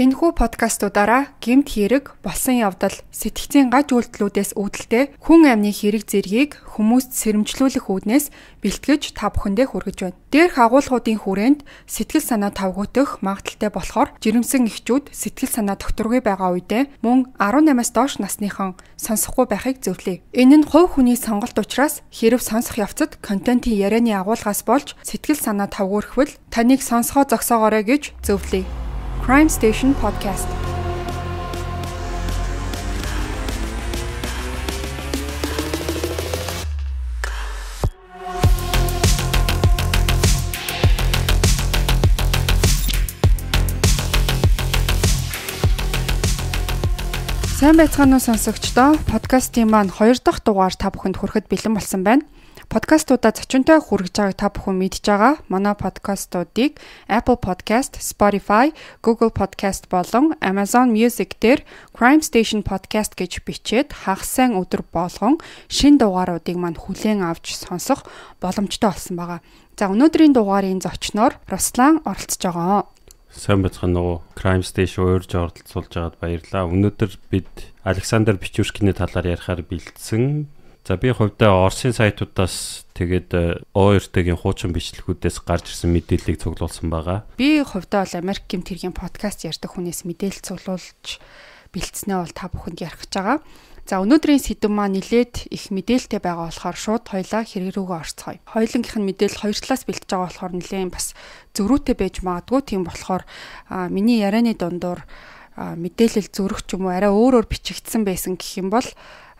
Энэхүү подкастуудаараа гемт хэрэг, болсон явдал, сэтгцийн гаж үйлдэлүүдээс үүдэлтэй хүн амны хэрэг зэргийг хүмүүст сэрэмжлүүлэх үүднээс бэлтгэж та бүхэндээ хүргэж байна. Дээрх агуулгуудын хүрээнд сэтгэл санаа тавгуутах магадaltaй болохоор жирэмсэн эхчүүд сэтгэл санаа докторгүй байгаа үедээ мөн 18-аас доош насныхан сонсохгүй байхыг зөвлөе. Энэ нь хувь хүний сонголт учраас хэрв сонсох явцад контентын ярианы агуулгаас болж сэтгэл санаа тавгуурхвал таныг сонсгоо зогсоогоорой гэж зөвлөе. Crime Station podcast. Сайн байцгаана уу сонсогчдоо. Подкастын маань 2 дахь дугаар та бүхэнд хүрэхэд бэлэн болсон байна. Подкастуудаа зочинтой хүргэж байгааг та бүхэн мэдж байгаа. Манай подкастуудыг Apple Podcast, Spotify, Google Podcast болон Amazon Music дээр Crime Station Podcast гэж бичээд хагас сайн өдөр болгон шин дугааруудыг мань хүлээн авч сонсох боломжтой болсон байгаа. За өнөөдрийн дугаарын зочноор Руслан оролцож байгаа. Сайн бацхан уу. Crime Station уурж оролцуулж байгаад баярлалаа. Өнөөдөр бид Александр Пичүршкиний талаар ярихаар бэлдсэн За би хувьдаа Орсын сайтуудаас тэгээд э, ОРТ-гийн хуучин бичлэгүүдээс гарч ирсэн мэдээллийг цуглуулсан байгаа. Би хувьдаа бол Америк гимт хэргийн подкаст ярьдаг хүнээс мэдээлэл цуглуулж бэлдснээ бол та бүхэнд ярих гэж байгаа. За өнөөдрийн сэдэв маа нилээд их мэдээлэлтэй байгаа болохоор шууд хоёлаа хэрэг рүүгээ орцгоё. Хоёлынгийнх нь мэдээлэл хоёр талаас бэлдэж байгаа болохоор нилээн бас зөрүүтэй байж магадгүй тийм болохоор миний ярианы дундуур мэдээлэл зөрөх ч юм уу арай өөрөөр бичигдсэн байсан гэх юм бол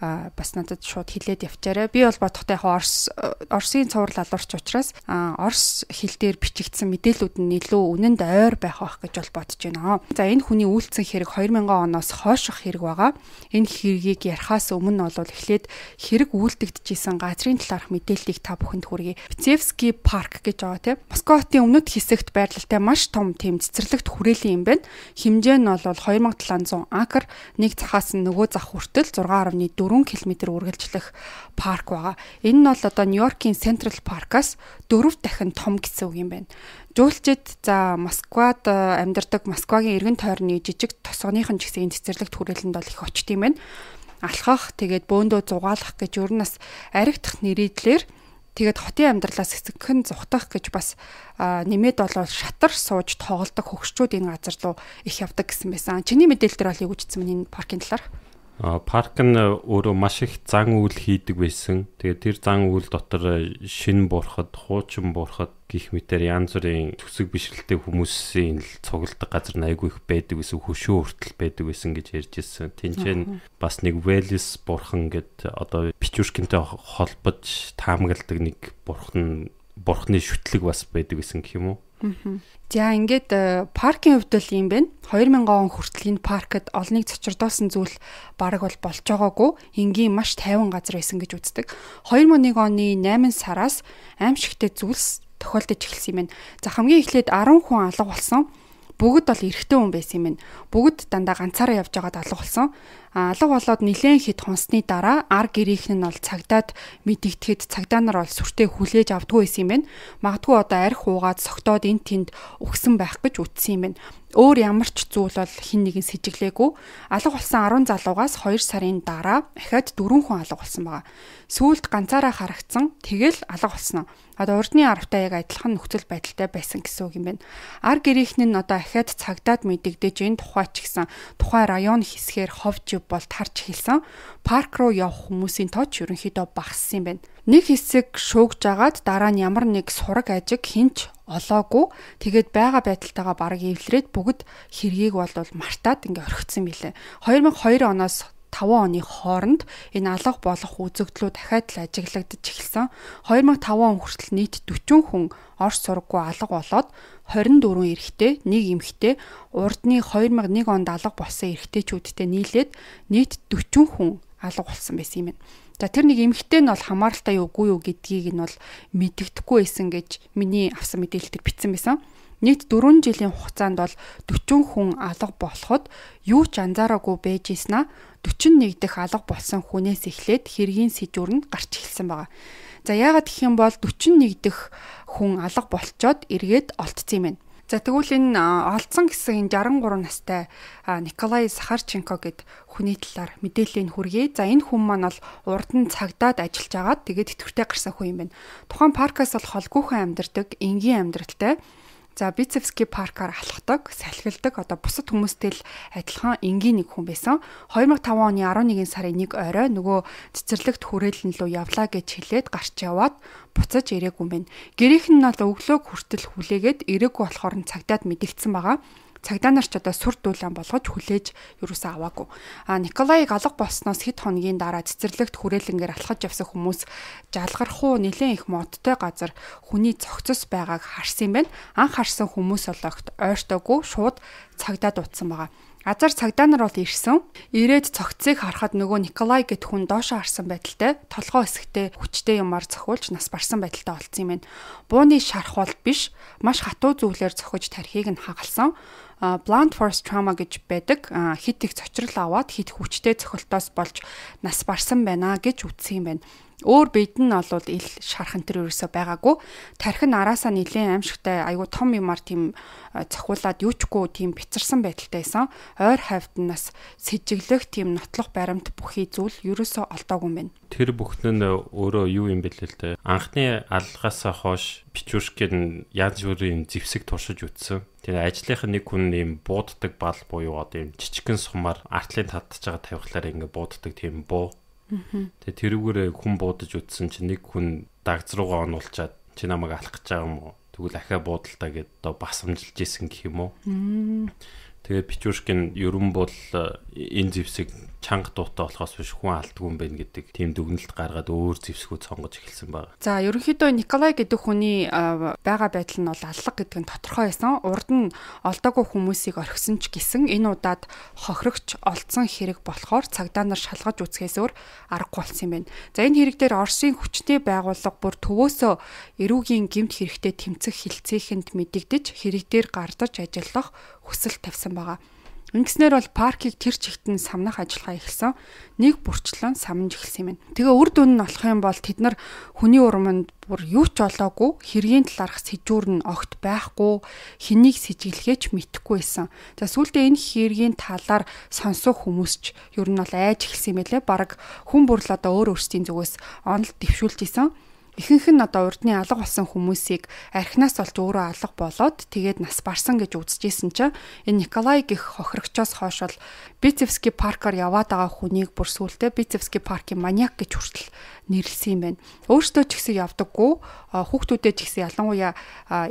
бас надад шууд хилээд явчаарай. Би бол бодохтой яг Орс Орсын цуврал алуурч учраас Орс хэл дээр бичигдсэн мэдээлүүд нь илүү үнэнд ойр байх байх гэж бол бодож байна. За энэ хүний үйлцэн хэрэг 2000 оноос хойших хэрэг байгаа. Энэ хэргийг ярихаас өмнө бол эхлээд хэрэг үйлдэгдэжсэн газрын талаарх мэдээллийг та бүхэнд хүргэе. Пицевский парк гэж байгаа тийм. Москватын өмнөд хэсэгт байрлалтай маш том тэм цэцэрлэгт хүрээлэн юм байна. Хэмжээ нь бол 2700 акр, нэг захаас нь нөгөө зах хүртэл 6.4 4 км үргэлжлэх парк байгаа. Энэ нь бол одоо Нью-Йоркийн Central Park-аас дөрөв дахин том гэсэн үг юм байна. Жуулчид за Москвад э, амьдардаг Москвагийн эргэн тойрны жижиг тосгоныхон ч гэсэн энэ цэцэрлэгт хүрээлэнд бол их очт юм байна. Алхах, тэгээд бөөндөө зугаалах гэж ер нь бас аригдах нэрийдлэр Тэгээд хотын амьдралаас хэсэгхэн зүхтах гэж бас э, нэмээд болов шатар сууж тоглодог хөгшчүүд энэ газар руу их явдаг гэсэн байсан. Чиний мэдээлэлээр бол юу гэж хэлсэн мэн энэ паркийн талаар? Э, парк нь өөрөө маш их зан үйл хийдэг байсан. Тэгээд тэр зан үйл дотор э, шин буурхад, хуучин буурхад гих мэтэр янз бүрийн төсөг бишрэлтэй хүмүүсийн л цуглддаг газар найгүй их байдаг гэсэн хөшөө хүртэл байдаг байсан гэж ярьж ирсэн. Тинчэн бас нэг Велис бурхан гэд одоо Пичүркинтэй холбож таамагладаг нэг бурхан бурхны шүтлэг бас байдаг гэсэн гэх юм уу? За ингээд э, паркийн хувьд л юм байна. 2000 он хүртэл энэ паркд олныг цочирдуулсан зүйл бараг бол болж байгаагүй. Энгийн маш тайван газар байсан гэж үздэг. 2001 оны 8 сараас аимшигтэй зүйлс тохиолдож эхэлсэн юм байна. За хамгийн эхлээд 10 хүн алга болсон. Бүгд бол эрэгтэй хүн байсан юм. Бүгд дандаа ганцаараа явж байгаад алга болсон. Алга болоод нэлээд хэд хонсны дараа ар гэрийнх нь бол цагдаад мэдэгдэхэд цагдаа нар бол сүртэй хүлээж авдгүй байсан юм байна. Магадгүй одоо арх уугаад согтоод эн тэнд өгсөн байх гэж үтсэн юм байна. Өөр ямар ч зүйл бол хин нэгэн сэжиглээгүй. Алга болсон 10 залуугаас 2 сарын дараа дахиад 4 хүн алга болсон байгаа. Сүүлд ганцаараа харагдсан. Тэгэл алга болсон нь одоо урдны арвтай яг адилхан нөхцөл байдалтай байсан гэсэн үг юм байна. Ар гэрийнхэн нь одоо ахаад цагдаад мэдэгдэж энэ тухай ч гэсэн тухайн район хэсгээр ховж бол тарж хэлсэн парк руу явх хүмүүсийн тооч ерөнхийдөө багассан юм байна. Нэг хэсэг шуугж агаад дараа нь ямар нэг сураг ажиг хинч олоогүй тэгээд байгаа байдалтайгаа баг эвлэрээд бүгд хэргийг бол мартаад ингээ орхигдсан билээ. 2002 оноос 5 оны хооронд энэ алга болох үзэгдлүү дахиад л ажиглагдж эхэлсэн. 2005 он хүртэл нийт 40 хүн Орос сургаггүй алга болоод 24 эрэгтэй, 1 эмэгтэй, урдны 2001 онд алга болсон эрэгтэйчүүдтэй нийлээд нийт 40 хүн алга болсон байсан юм байна. За тэр нэг эмгхтэй нь бол хамааралтай юу үгүй юу гэдгийг нь бол мэддэхгүй байсан гэж миний авсан мэдээлэлд бичсэн байсан. Нийт 4 жилийн хугацаанд бол 40 хүн алга болоход юу ч анзаараагүй байж ийснэ. 41 дахь алга болсон хүнээс эхлээд хэргийн сэжүүр нь гарч эхэлсэн байгаа. За яагаад гэх юм бол 41 дахь хүн алга болцоод эргээд олтсон юм байна. За тэгвэл энэ олдсон гэсэн 63 настай Николай Сахарченко гэд хүний талаар мэдээлэл хүргэе. За энэ хүн маань бол урд нь цагдаад ажиллаж байгаа. Тэгээд тэтгэвртэй гарсан хүн юм байна. Тухайн паркаас бол холгүйхэн амьдардаг, энгийн амьдралтай За Бицевский паркаар алхдаг, салхилдаг одоо бусад хүмүүстэй л адилхан энгийн нэг хүн байсан. 2005 оны 11 сарын 1 орой нөгөө цэцэрлэгт хүрээлэн лөө явлаа гэж хэлээд гарч яваад буцаж ирээгүй мэн. Гэрийнх нь бол өглөөг хүртэл хүлээгээд ирээгүй болохоор нь цагдаад мэдэгдсэн байгаа цагдаа нар ч одоо сүр дүүлэн болгож хүлээж юуруусаа аваагүй. А Николайг алга болсноос хэд хоногийн дараа цэцэрлэгт хүрээлэнгээр алхаж явсан хүмүүс жалгархуу нэлээд их модтой газар хүний цогцос байгааг харсан юм байна. Анх харсан хүмүүс ологт ойртоогүй шууд цагдаа дуудсан байгаа. Азар цагдаа нар бол ирсэн. Ирээд цогцыг харахад нөгөө Николай гэд хүн доошоо харсан байдалтай толгоо хэсэгтээ хүчтэй юмар зохиулж нас барсан байдалтай болсон юм байна. Бууны шарх бол биш, маш хатуу зүйлээр зохиж тархийг нь хагалсан blunt force trauma гэж байдаг хит их цочрол аваад хит хүчтэй цохилтоос болж нас барсан байна гэж үздсэн юм байна. Өөр бэйд нь олвол ил шархан төр ерөөсө байгаагүй. Тархин араасаа нэлээд аимшигтай айгүй том юмар тийм э, цохиулаад юучгүй тийм бицэрсэн байдалтай байсан. Ойр хавьд нь бас сэжиглэх тийм нотлох баримт бүхий зүйл ерөөсө олдоогүй юм байна. Тэр бүхэн нь өөрөө юу юм бэлээ л дээ. Анхны алгаасаа хойш Пичүршкин нь янз бүрийн зевсэг туршиж үтсэн. Тэгээ ажлынхын нэг хүн ийм бууддаг бал буюу одоо ийм жижигхэн сумаар артлын татж байгаа тавихлаар ингэ бууддаг тийм буу Тэгээ тэрүүгээр хүн буудаж үтсэн чинь нэг хүн дагц руугаа онуулчаад чи намайг алах гэж байгаа юм уу? Тэгвэл ахиа буудалтаа гэдээ одоо бас амжилж исэн гэх юм уу? Тэгээд Пичушкин ерөн бол э, энэ зевсэг чанга дуутай болохоос биш хүн алдгүй юм байна гэдэг тийм дүгнэлт гаргаад өөр зевсгүүд сонгож эхэлсэн байна. За ерөнхийдөө Николай гэдэг хүний э, байгаа байдал нь бол аллах гэдэг нь тодорхой байсан. Урд нь олдоогүй хүмүүсийг орхисон ч гэсэн энэ удаад хохирогч олдсон хэрэг болохоор цагдаа нар шалгаж үцгээс өөр аргагүй болсон юм байна. За энэ хэрэг дээр Оросын хүчтэй байгууллага бүр төвөөсөө эрүүгийн гэмт хэрэгтэй тэмцэх хилцээхэнд мэдэгдэж хэрэг дээр гардаж ажиллах хүсэл тавьсан байгаа. Ингэснээр бол паркийг тэр чигт нь самнах ажиллагаа эхэлсэн. Нэг бүрчлэн самнж эхэлсэн юм. Тэгээ үр дүн нь олох юм бол тэд нар хүний урманд бүр юу ч олоогүй, хэргийн талаарх сэжүүр нь огт байхгүй, хэнийг сэжиглэхээч мэдэхгүй байсан. За сүүлдээ энэ хэргийн талаар сонсох хүмүүс ч ер нь бол айж эхэлсэн юм байлээ. Бараг хүн бүр л одоо өөр өөрсдийн зүгээс онол дэвшүүлж исэн. Ихэнх нь одоо урдны алга болсон хүмүүсийг архинаас олж өөрөө алга болоод тэгээд нас барсан гэж үзэжсэн чинь энэ Николай гих хохирогчоос хойш бол Бицевский паркаар яваад байгаа хүнийг бүр сүултээ Бицевский паркийн маньяк гэж хүртэл нэрлсэн юм байна. Өөртөө ч гэсэн явдаггүй хүүхдүүдэд ч гэсэн ялангуяа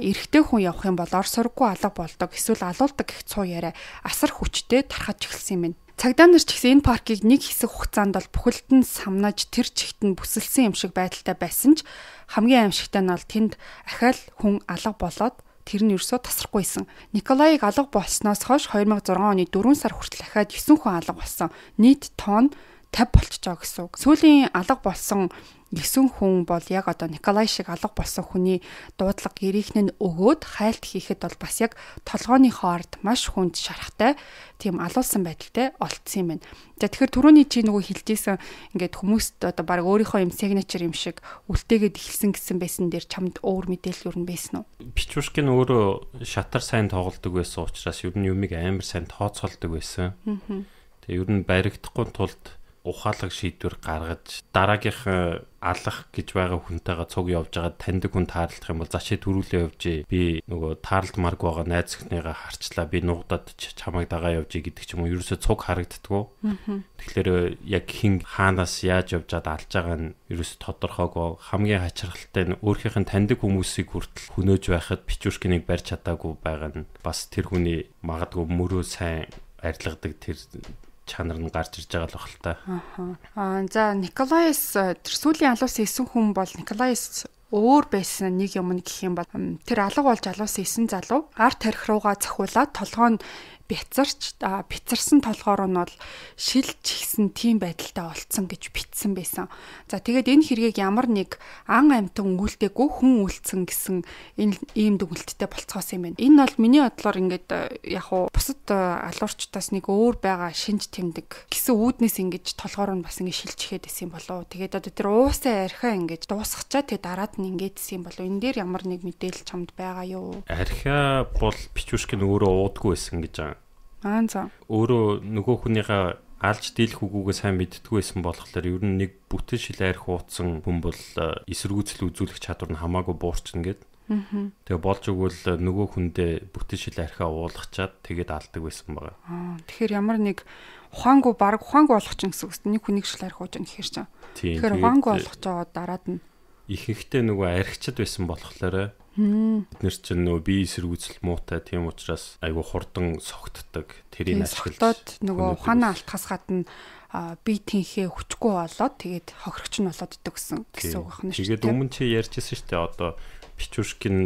эрэгтэй хүн явах юм бол ор сургуу алга болдог эсвэл алуулдаг гэх цуу яриа асар хүчтэй тархаж эхэлсэн юм байна. Цагдаа нар ч гэсэн энэ паркийг нэг хэсэг хугацаанд бол бүхэлд нь самнаж тэр чигт нь бүсэлсэн юм шиг байдалтай байсан ч хамгийн аимшигтай нь бол тэнд ахаал хүн алга болоод тэр нь ерөөсөө тасрахгүйсэн. Николаиг алга болсноос хойш 2006 оны 4 сар хүртэл ахаад 9 хүн алга болсон. Нийт тоон 50 болчихоо гэсэн үг. Сүүлийн алга болсон 9 хүн бол яг одоо Николай шиг алга болсон хүний дуудлага гэрээхэн нь өгөөд хайлт хийхэд бол бас яг толгооны хоорд маш хүнд шарахтай тийм алуулсан байдалтай олцсон юм байна. За тэгэхээр түрүүний чи нөгөө хилжсэн ингээд хүмүүст одоо баг өөрийнхөө юм signature юм шиг үлтээгээд эхэлсэн гэсэн байсан дээр чамд өөр мэдээлэл юу нэ байсан уу? Пичушкин өөрөө шатар сайн тоглолдог байсан учраас ер нь юмыг амар сайн тооцоолдог байсан. Тэгээ ер нь баригдахгүй тулд ухаалаг шийдвэр гаргаж дараагийнх э, алах гэж байгаа хүнтэйгээ цуг явж байгаа таньдаг хүн таарлах юм бол зашид төрүүлээ явжээ би нөгөө таарлмарг байгаа найз ихнийгээ харчлаа би нуугдад чамайг дагаа явжээ гэдэг ч юм уу ерөөсө цуг харагддггүй тэгэхээр э, яг хин хаанаас яаж явж чад алж байгаа нь ерөөсө тодорхойгүй хамгийн хачирхалтай нь өөрхийнх нь таньдаг хүмүүсийг хүртэл хөнөөж байхад бичвэрхнийг барьж чадаагүй байгаа нь бас тэр хүний магадгүй мөрөө сайн арилгадаг тэр чанар нь гарч ирж байгаа л баг л та. Аа. За Николаис э, тэр сүүлийн алуусан 9 хүн бол Николаис өөр байсан нэг юм гэх юм бол тэр алга болж алуусан 9 залуу арт тарих руугаа захуулаад толгоо нь бяцарч бяцарсан толгоор нь бол шил чихсэн тийм байдалтай олцсон гэж битсэн байсан. За тэгээд энэ хэргийг ямар нэг ан амтан үйлдэггүй хүн үйлцсэн гэсэн энэ ийм дүгнэлттэй болцгоос юм байна. Энэ бол миний бодлоор ингээд э, яг уу бусад э, алуурчтаас нэг өөр байгаа шинж тэмдэг гэсэн үүднээс ингэж толгоор нь бас ингэ шилжчихэд исэн болов. Тэгээд одоо тэр уусаа архиа ингэж дуусгачаа тэгээд дараад нь ингэж исэн болов. Энэ дээр ямар нэг мэдээлэл чамд байгаа юу? Архиа бол Пичүшкин өөрөө уудгүй байсан гэж байгаа Аа за. Өөрөө нөгөө хүнийгээ алж дийлэх үгүүгээ сайн мэдтгүй байсан болохоор ер нь нэг бүтэн шил арх ууцсан хүн бол э, эсэргүүцэл үзүүлэх чадвар нь хамаагүй буурчин гэдэг. Тэгээ болж өгвөл э, нөгөө хүндээ бүтэн шил архиа уулгачаад тэгээд алдаг байсан байгаа. Аа тэгэхээр ямар нэг ухаангүй баг ухаангүй болох ч гэсэн үст нэг хүнийг шил архи ууж э, байгаа гэхэр чинь. Тэгэхээр ухаангүй болох ч аваад дараад нь ихэнхдээ нөгөө архичд байсан болохоор Бид нар чинь нөгөө бие эсэргүүцэл муутай тийм учраас айгүй хурдан согтдаг. Тэрийг ашиглаад нөгөө ухаанаа алдахаас гадна бие тэнхээ хүчгүй болоод тэгээд хохирогч нь болоод идэг гэсэн гэсэн үг байна шүү дээ. Тэгээд өмнө чи ярьжсэн шүү дээ. Одоо Пичүршкин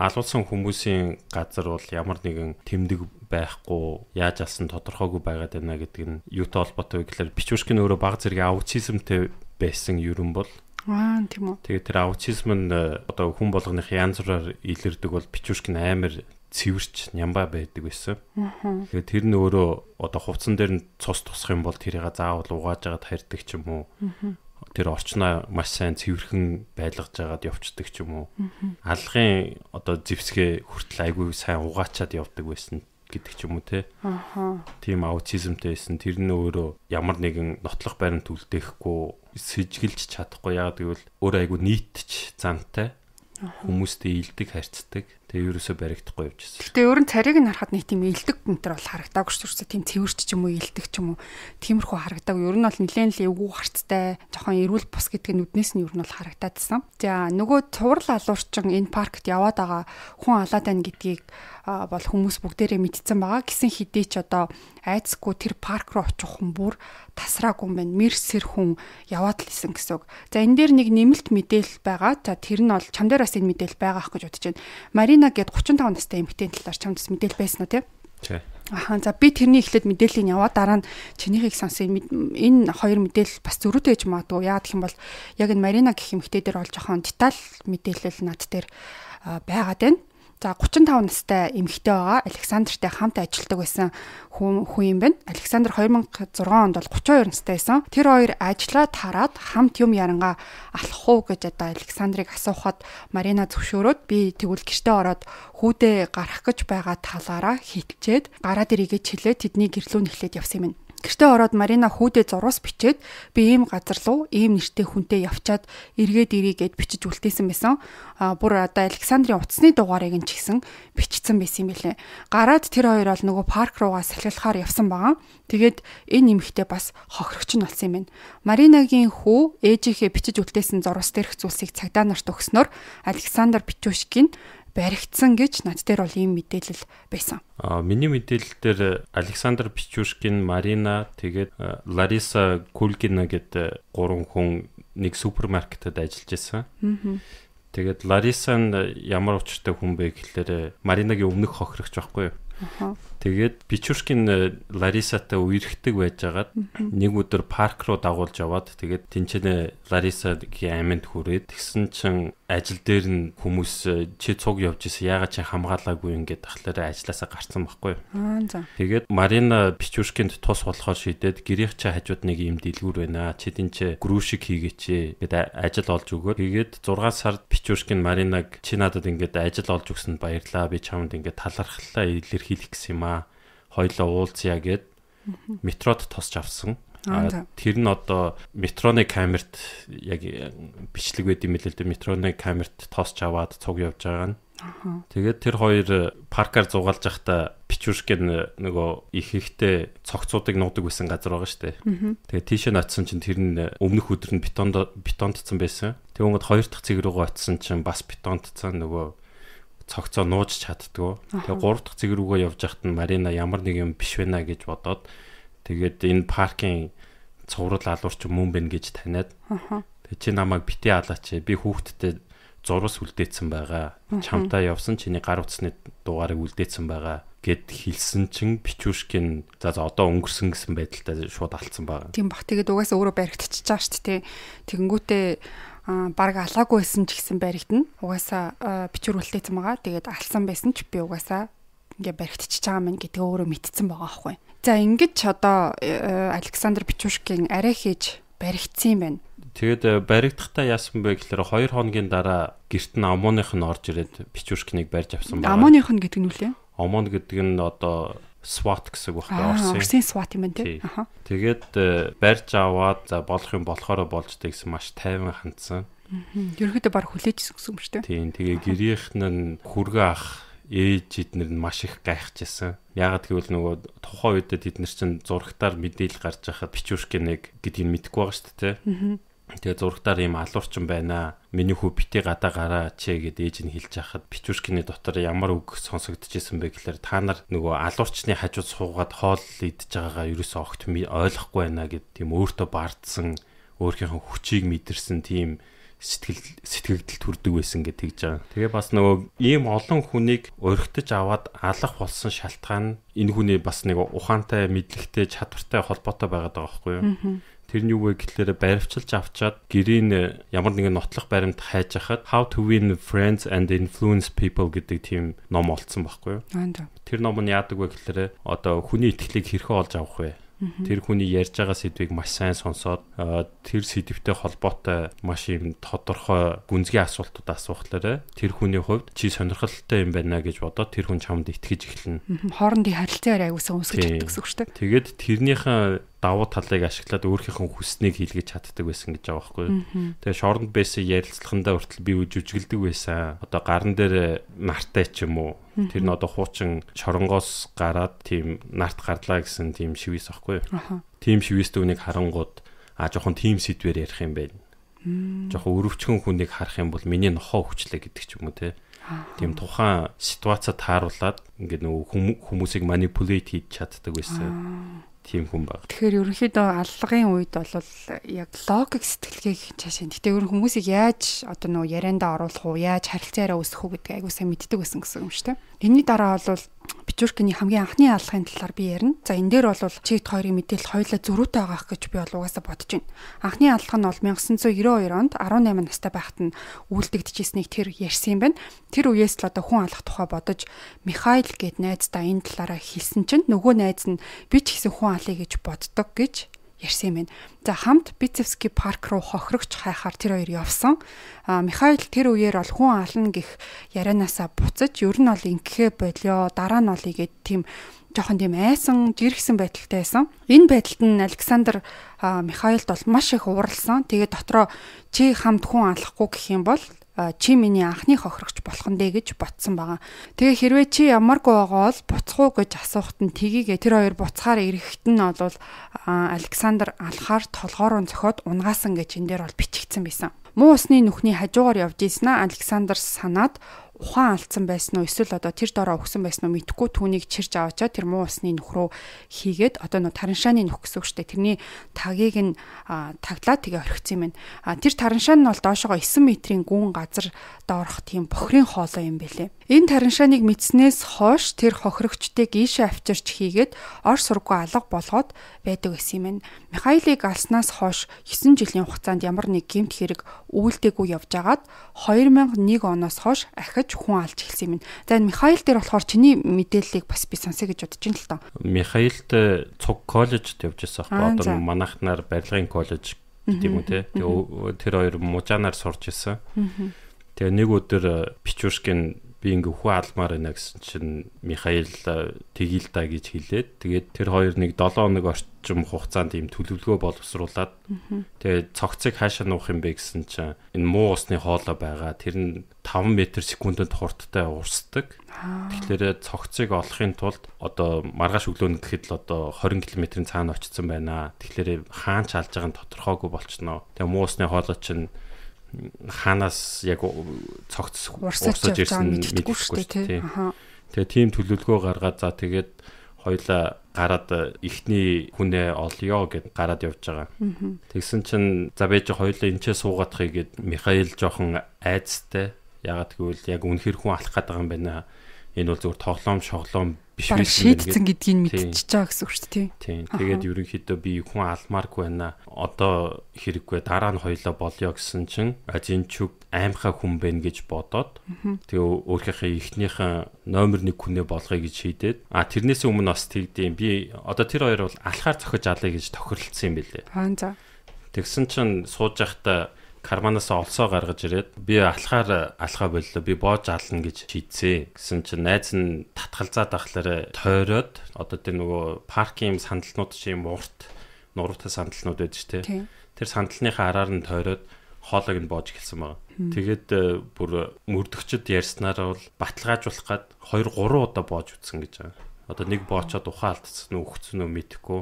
алуулсан хүмүүсийн газар бол ямар нэгэн тэмдэг байхгүй яаж алсан тодорхойгүй байгаад байна гэдэг нь юутай холбоотой вэ гэхээр Пичүршкин өөрөө баг зэрэг аутизмтэй байсан ерөн бол Аа тийм үү. Тэгээд тэр аутизм нь э, одоо хүн болгоных янз бүрээр илэрдэг бол Пичушкин амар цэвэрч нямба байдаг байсан. Тэгээд тэр нь өөрөө одоо хувцсан дээр нь цус тусах юм бол тэрийг заавал угааж агаад харьдаг ч юм уу. Тэр орчноо маш сайн цэвэрхэн байлгаж агаад явцдаг ч юм уу. Алгын одоо зевсгээ хүртэл айгүй сайн угаачаад явдаг байсан гэдэг ч юм уу те. Ахаа. Тийм аутизмтэй байсан. Тэр нь өөрөө ямар нэгэн нотлох баримт үлдээхгүй сэжгэлж чадахгүй яагаад гэвэл өөр айгу нийтч зантай хүмүүстэй илдэг харьцдаг Тэгээ ерөөсөө баригдахгүй явжсэн. Гэтэ өөр нь царийг нь харахад нэг тийм элдэг гэнтэр бол харагдаагүй шүү дээ. Тийм цэвэрч ч юм уу, элдэг ч юм уу. Тиймэрхүү харагдаагүй. Ер нь бол нэлээд л эвгүй харттай, жохон эрүүл бус гэдэг нүднээс нь ер нь бол харагдаадсан. За нөгөө цуврал алуурчин энэ паркт яваад байгаа хүн алаад байна гэдгийг бол хүмүүс бүгдээрээ мэдсэн байгаа. Гисэн хідээч одоо айцгүй тэр парк руу очих хүн бүр тасраагүй юм байна. Мэрсэр хүн яваад л исэн гэсэн үг. За энэ дээр нэг нэмэлт мэдээлэл байгаа. За тэр нь бол чам дээр бас энэ мэдээлэл байгаах гэж бодож байна. Марина гээд 35 настай эмэгтэй талаар чамд мэдээлэл байсан уу те? Тийм. Ахаа за би тэрний эхлээд мэдээллийн яваа дараа нь чинийхийг сонсон энэ хоёр мэдээлэл бас зөрүүтэй гэж магадгүй яа гэх юм бол яг энэ Марина гэх эмэгтэй дээр олж жоохон деталь мэдээлэл над дээр байгаад байна. За 35 настай эмэгтэй байгаа. Александртай хамт ажилладаг байсан хүн юм байна. Александр 2006 онд бол 32 настай байсан. Тэр хоёр ажиллаа тараад хамт юм ярангаа алах уу гэж одоо Александрыг асуухад Марина зөвшөөрөөд би тэгвэл гэртээ ороод хүүдээ гарах гэж байгаа талаараа хитчээд гараад ирээгээ чилээ тэдний гэрлүүн эхлээд явсан юм байна. Гэртээ ороод Марина хүүдээ зурус бичээд би ийм газар руу ийм нэртэй хүнтэй явчаад эргээд ирье гэд бичиж үлдээсэн байсан. А бүр одоо Александрын утасны дугаарыг нь ч гэсэн бичсэн байсан юм билээ. Гараад тэр хоёр бол нөгөө парк руугаа салхилахаар явсан байгаа. Тэгээд энэ нэмэгтээ бас хохирогч нь болсон юм байна. Маринагийн хүү ээжийнхээ бичиж үлдээсэн зурус дээрх зүйлсийг цагдаа нарт өгснөөр Александр Пичушкин баригдсан гэж над дээр бол ийм мэдээлэл байсан. А миний мэдээлэлээр э, Александр Пичушкин, Марина тэгээд э, Лариса Кулькина гэдэг гурван хүн нэг супермаркетэд ажиллаж байсан. Тэгээд Лариса нь э, ямар учиртай хүн бэ гэхээр Маринагийн өмнөх хохирогч байхгүй юу? Тэгээд Бичуршкин э, Ларисатай үерхдэг байжгаад нэг өдөр парк руу дагуулж яваад тэгээд тэнцэнэ Ларисагийн аминд хүрээд тэгсэн чинь ажил дээр нь хүмүүс э, чи цуг явж исэн ягаад чи хамгаалаагүй ингээд тахлаараа ажилласаа гарсан байхгүй. Аа за. Тэгээд Марина Бичуршкинд тус болохоор шийдээд гэрийн чи хажууд нэг юм дэлгүүр байна. Чи тэнцэ гүрүүшиг хийгээч. Гэт ажил олж өгөөд тэгээд 6 сард Бичуршкин Маринаг чи надад ингээд ажил олж өгсөнд баярлаа. Би чамд ингээд талархлаа илэрхийлэх гэсэн юм хоёлоо уулзъя гэд метрод тосч авсан. Тэр нь одоо метроны камерт яг бичлэг байд юм лээ л дээ. Метроны камерт тосч аваад цуг явж байгаа нь. Тэгээд тэр хоёр э, паркаар зугаалж байхдаа Пичүршкэн нөгөө их ихтэй цогцоодыг нуудаг байсан газар байгаа шүү дээ. Тэгээд тийшээ очисон чинь тэр нь э, өмнөх өдөр нь бетонд бетонтцсан байсан. Тэгвэл хоёр дахь цэг рүүгээ очисон чинь бас бетонтцсан нөгөө цогцоо нууж чаддгүй. Тэгээ 3 дахь цэг рүүгээ явж хахад нь Марина ямар нэг юм биш байна гэж бодоод тэгээд энэ паркийн цуврал алуурч мөн бэн гэж таниад. Тэгээ чи намайг бити алаач. Би хүүхдтэй зурус үлдээсэн байгаа. Чамтай явсан чиний гар утасны дугаарыг үлдээсэн байгаа гэд хэлсэн чинь Пичүшкин за одоо өнгөрсөн гэсэн байдалтай шууд алдсан байгаа. Тийм бах тэгээд угаасаа өөрөө баригдчихж байгаа шүү дээ. Тэгэнгүүтээ баг алаагүй байсан ч гэсэн баригдана. Угаасаа бичвэр үлтэй цэмгаа тэгээд алсан байсан ч би угаасаа ингээ баригдчихж байгаа мэн гэдгээ өөрөө мэдсэн байгаа аахгүй. За ингэж одоо э, э, Александр Бичушкийн арай хийж баригдсан юм байна. Тэгээд э, баригдахтаа яасан бэ гэхээр 2 хоногийн дараа герт нь Амоных нь орж ирээд Бичушкинийг барьж авсан байна. Амоных нь гэдэг нь үлээ. Амон гэдэг нь одоо SWAT гэсэн үг байна. Орсын. Орсын SWAT юм байна тий. Аха. Тэгээд э, барьж аваад за болох юм болохоор болж тэй гэсэн маш тайван хандсан. Аа. Ерөөхдөө баг хүлээжсэн гэсэн юм шүү дээ. Тийм. Тэгээ гэрийнх нь хүргээ ах ээж эднэр нь маш их гайхажсэн. Яагаад гэвэл нөгөө тухайн үед тэд нар чинь зурагтаар мэдээлэл гарч байхад бичвэрх гинэг гэдгийг мэдэхгүй байгаа шүү дээ. Аа Тэгээ зурагтаар ийм алуурчин байна. Миний хүү бити гадаа гараа чээ гэд ээж нь хэлж яхад Пичүшкины дотор ямар үг сонсогдчихсэн бэ гэхээр та нар нөгөө алуурчны хажууд суугаад хоол идж байгаагаа ерөөсөө огт ойлгохгүй байна гэд тийм өөртөө бардсан өөрийнхөө хүчийг мэдэрсэн тийм сэтгэл сэтгэгдэл төрдөг байсан гэж тэгж байгаа. Тэгээ бас нөгөө ийм олон хүнийг өргөтж аваад алах болсон шалтгаан энэ хүний бас нэг ухаантай, мэдлэгтэй, чадвартай холбоотой байгаад байгаа байхгүй юу? Тэр нь юу вэ гэхээр баримтчилж авчаад гэрийн э, ямар нэгэн нотлох баримт хайж хахад How to win friends and influence people гэдэг тийм ном олцсон байхгүй юу? Тэр ном нь яадаг вэ гэхээр одоо хүний итгэлийг хэрхэн олж авах вэ? Тэр хүний ярьж байгаа сэдвийг маш сайн сонсоод э, тэр сэдвтэй холбоотой маш юм тодорхой гүнзгий асуултууд асуухлаарэ тэр хүний хувьд чи сонирхолтой юм байна гэж бодоод тэр хүн чамд итгэж эхэлнэ. Хоорондын харилцаа арай аюулсан өмсгэж чаддаг гэсэн үг шүү дээ. Тэгээд тэрнийхэн давуу талыг ашиглаад өөрийнхөө хүснийг хийлгэж чаддаг байсан гэж байгаа байхгүй юу. Тэгээ шоронд байсан ярилцлагандаа хүртэл би үживжгэлдэг байсан. Одоо гарн дээр э, нартай ч юм уу. Тэр нь одоо хуучин шоронгоос гараад тийм нарт гарлаа гэсэн тийм шивээс байхгүй юу. Тийм шивээс түүнийг харангууд а жоохон тийм сэдвэр ярих юм байна. Жоохон өрөвчгөн хүнийг харах юм бол миний нохоо хүчлээ гэдэг ч юм уу те. Тийм тухайн ситуацад тааруулаад ингээд нөгөө хүмүүсийг манипулейт хийж чаддаг байсан тийм хүн баг. Тэгэхээр ерөнхийдөө аллагын үед бол яг логик сэтгэлгээг чашаа. Гэтэ ер нь хүмүүсийг яаж одоо нөгөө яриандаа оруулах уу, яаж харилцаараа өсгөх үү гэдгийг айгуусаа мэддэг байсан гэсэн юм шүү дээ. Энийний дараа бол Печуркины хамгийн анхны алхахын талаар би ярина. За энэ дээр бол чигт хоёрын мэдээлэл хоёулаа зөрүүтэй байгаах гэж би бол угаасаа бодож байна. Анхны алхах нь бол 1992 онд 18 настай байхад нь үлдэгдэжсэнийг тэр ярьсан юм байна. Тэр үеэс л одоо хүн алах тухай бодож Михаил гэд найздаа энэ талаараа хэлсэн чинь нөгөө найз нь би ч гэсэн хүн алъя гэж боддог гэж ярьсан юм байна. За хамт Бицевский парк руу хохирогч хайхаар тэр хоёр явсан. А Михаил тэр үеэр ол хүн ална гих ярианаасаа буцаж ер нь ол ингэхэ болио дараа нь ол игээд тийм жоохон тийм айсан, жиргсэн байдалтай байсан. Энэ байдалд нь Александр Михаилд бол маш их ууралсан. Тэгээ дотроо чи хамт хүн алахгүй гэх юм бол чи миний анхны хохирогч болох нь дээ гэж ботсон байгаа. Тэгээ хэрвээ чи ямаргүй байгаа бол буцхуу гэж асуухт нь тгийгээ тэр хоёр буцхаар ирэхэд нь бол Александр алхаар толгоор нь зөхиод унгасан гэж энэ дээр бол бичигдсэн байсан. Муу усны нүхний хажуугаар явж ийсэн Александр санаад ухаан алдсан байсан уу эсвэл одоо тэр дороо өгсөн байсан уу мэдхгүй түүнийг чирж аваачаа тэр муу усны нөхрөө хийгээд одоо нөө тараншааны нөх гэсэн үг шүү дээ тэрний тагийг нь таглаа тэгээ орхисон юм байна а тэр тараншаа нь бол доошогоо 9 метрийн гүн газар доорх тийм бохирын хоолой юм бэлээ энэ тараншааныг мэдснээс хойш тэр хохирогчдыг ийшээ авчирч хийгээд ор сургуу алга болгоод байдаг гэсэн юм байна михайлыг алснаас хойш 9 жилийн хугацаанд ямар нэг гэмт хэрэг үйлдэггүй явжгаад 2001 оноос хойш ахиж гэж хүн алж эхэлсэн юм. За энэ Михаил дээр болохоор чиний мэдээллийг бас би сонсё гэж бодож байна л доо. Михаилд э, цуг коллежд явж байсан байхгүй одоо манайхнаар барилгын коллеж гэдэг юм те. Тэр хоёр мужаанаар сурч исэн. Тэгээ нэг өдөр э, Пичушкин би ингээ хүү алмаар байна гэсэн чинь Михаил тгийл да гэж хэлээд тэгээд тэр хоёр нэг 7 хоног орчим хугацаанд ийм төлөвлөгөө боловсруулад тэгээд цогцыг хаашаа нуух юм бэ гэсэн чинь энэ муу усны хоолой байгаа тэр нь 5 м секундэд хурдтай урсдаг. Тэгэхээр э, цогцыг олохын тулд одоо маргааш өглөө гэхэд л одоо 20 км-ийн цаана очсон байна. Тэгэхээр э, хаан ч алж байгаа нь тодорхойгүй болчихно. Тэгээ муу усны хоолой чинь хаанаас яг цогц урсаж ирсэн мэдгүй шүү дээ. Тэгээ тийм төлөвлөгөө гаргаад за тэгээд хоёлаа гараад ихний хүнээ олё гэд гараад явж байгаа. Тэгсэн чинь за бэж хоёлаа энчээ суугаадахыг гээд Михаил жоохон айцтай. Ягаад гэвэл яг үнэхэр хүн алах гээд байгаа юм байна. Энэ бол зөвхөн тоглоом шоглоом Бараг шийдсэн гэдгийг нь мэдчихэж байгаа гэсэн үг шүү дээ. Тийм. Тэгээд ерөнхийдөө би хүн алмааргүй байна. Одоо хэрэггүй дараа нь хоёлоо болёо гэсэн чинь Азинчук аимхаа хүн бэ гэж бодоод тэгээ өөрийнхөө эхнийхэн номер 1 хүнээ болгоё гэж шийдээд а тэрнээс өмнө бас тэгдэм би одоо тэр хоёр бол алхаар цохиж алъя гэж тохиролцсон юм билээ. Аа за. Тэгсэн чинь сууж явахдаа карманаас олсоо гаргаж ирээд би алхаар алхаа боллоо би боож ална гэж шийдсэн гэсэн чинь найз нь татгалзаад ахлаарэ тойроод одоо тэр нөгөө паркийн юм сандалнууд чи юм урт нууртай сандалнууд байдаг шүү дээ тэр сандалныхаа араар нь тойроод хоолойг нь боож эхэлсэн байгаа. Тэгээд э, бүр мөрдөгчд ярьснаар бол баталгаажуулах гад 2 3 удаа боож үтсэн гэж байгаа. Одоо нэг боочоод ухаалтцсан уу өгцөн үү мэдэхгүй.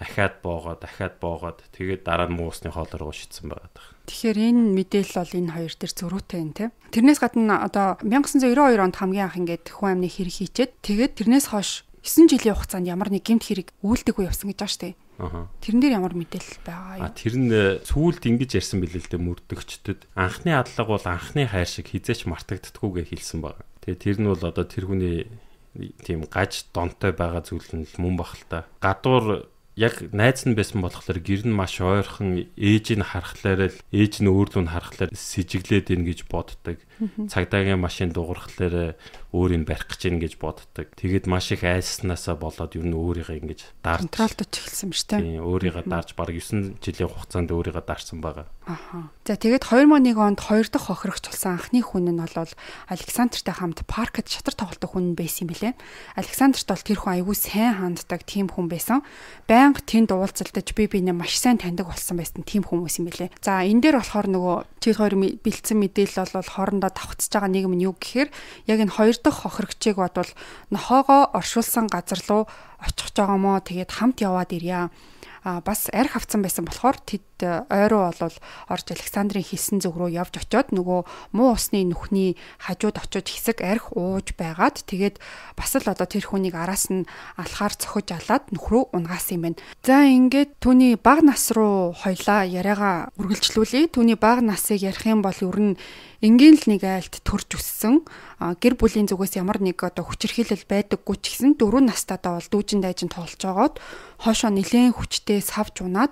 Ахаад боогоод, ахаад боогоод тэгээд дараа нь муусны хоол руу шитсэн байгаа даа. Тэгэхээр энэ мэдээлэл бол энэ хоёр төр зөрүүтэй юм тийм. Тэрнээс гадна одоо 1992 онд хамгийн анх ингээд хүн амны хэрэг хийчээд тэгээд тэрнээс хойш 9 жилийн хугацаанд ямар нэг гэмт хэрэг үйлдэггүй явсан гэж байна шүү дээ. Тэрэн дээр ямар мэдээлэл байгаа юу? Тэр нь э, сүүлд ингэж ярьсан билээ л дээ мөрдөгчдөд анхны адлаг бол анхны хайр шиг хизээч мартагддггүйгээ хэлсэн баг. Тэгээ тэр нь бол одоо тэр хүний э, тийм гаж донтой байгаа зүйл нь л мөн бахал та. Гадуур яг найз нь байсан болохоор гэр нь маш ойрхон ээж нь харахлаар л ээж нь өөр лөө нь харахлаар сэжиглээд ийн гэж боддог. Цагдаагийн машин дуугархлаар өөр юм барих гэж ийн гэж боддог. Тэгэд маш их айснаасаа болоод ер нь өөрийгөө ингэж дарж контролд очих хэлсэн юм шүү дээ. Тийм өөрийгөө дарж баг 9 жилийн хугацаанд өөрийгөө дарсан байгаа. Аха. За тэгээд 2001 онд хоёр дахь хохирогч болсон анхны хүн нь бол Александртай хамт паркт шатар тоглолтын хүн байсан юм билээ. Александрт бол тэр хүн айгүй сайн ханддаг тийм хүн байсан. Байнга тэнд уулзалдаж би бинэ маш сайн таньдаг болсон байсан тийм хүмүүс юм билээ. За энэ дээр болохоор нөгөө тэр хоёр бэлдсэн мэдээлэл бол хоорондоо давхцаж байгаа нийгэм нь юу гэхээр яг энэ хоёр дахь хохирогчийг бодвол нохоогоо оршуулсан газар руу очих жоомоо тэгээд хамт яваад ирья бас арх авцсан байсан болохоор тэд э, ойроо болвол орж Александрийн хилсэн зүг рүү явж очиод нөгөө муу усны нүхний хажууд очиж хэсэг арх ууж байгаад тэгээд бас л одоо тэр хүнийг араас нь алхаар цохиж алаад нүх рүү унгаасан юм байна. За ингээд түүний баг нас руу хоёлаа яриагаа үргэлжлүүлээ. Түүний баг насыг ярих юм бол ер нь энгийн л нэг айлд төрж өссөн гэр бүлийн зүгээс ямар нэг одоо хүчирхийлэл байдаггүй ч гэсэн дөрөв настайдаа бол дүүжин дайжин тоглож байгаад хоошоо нэлээд хүчтэй савж унаад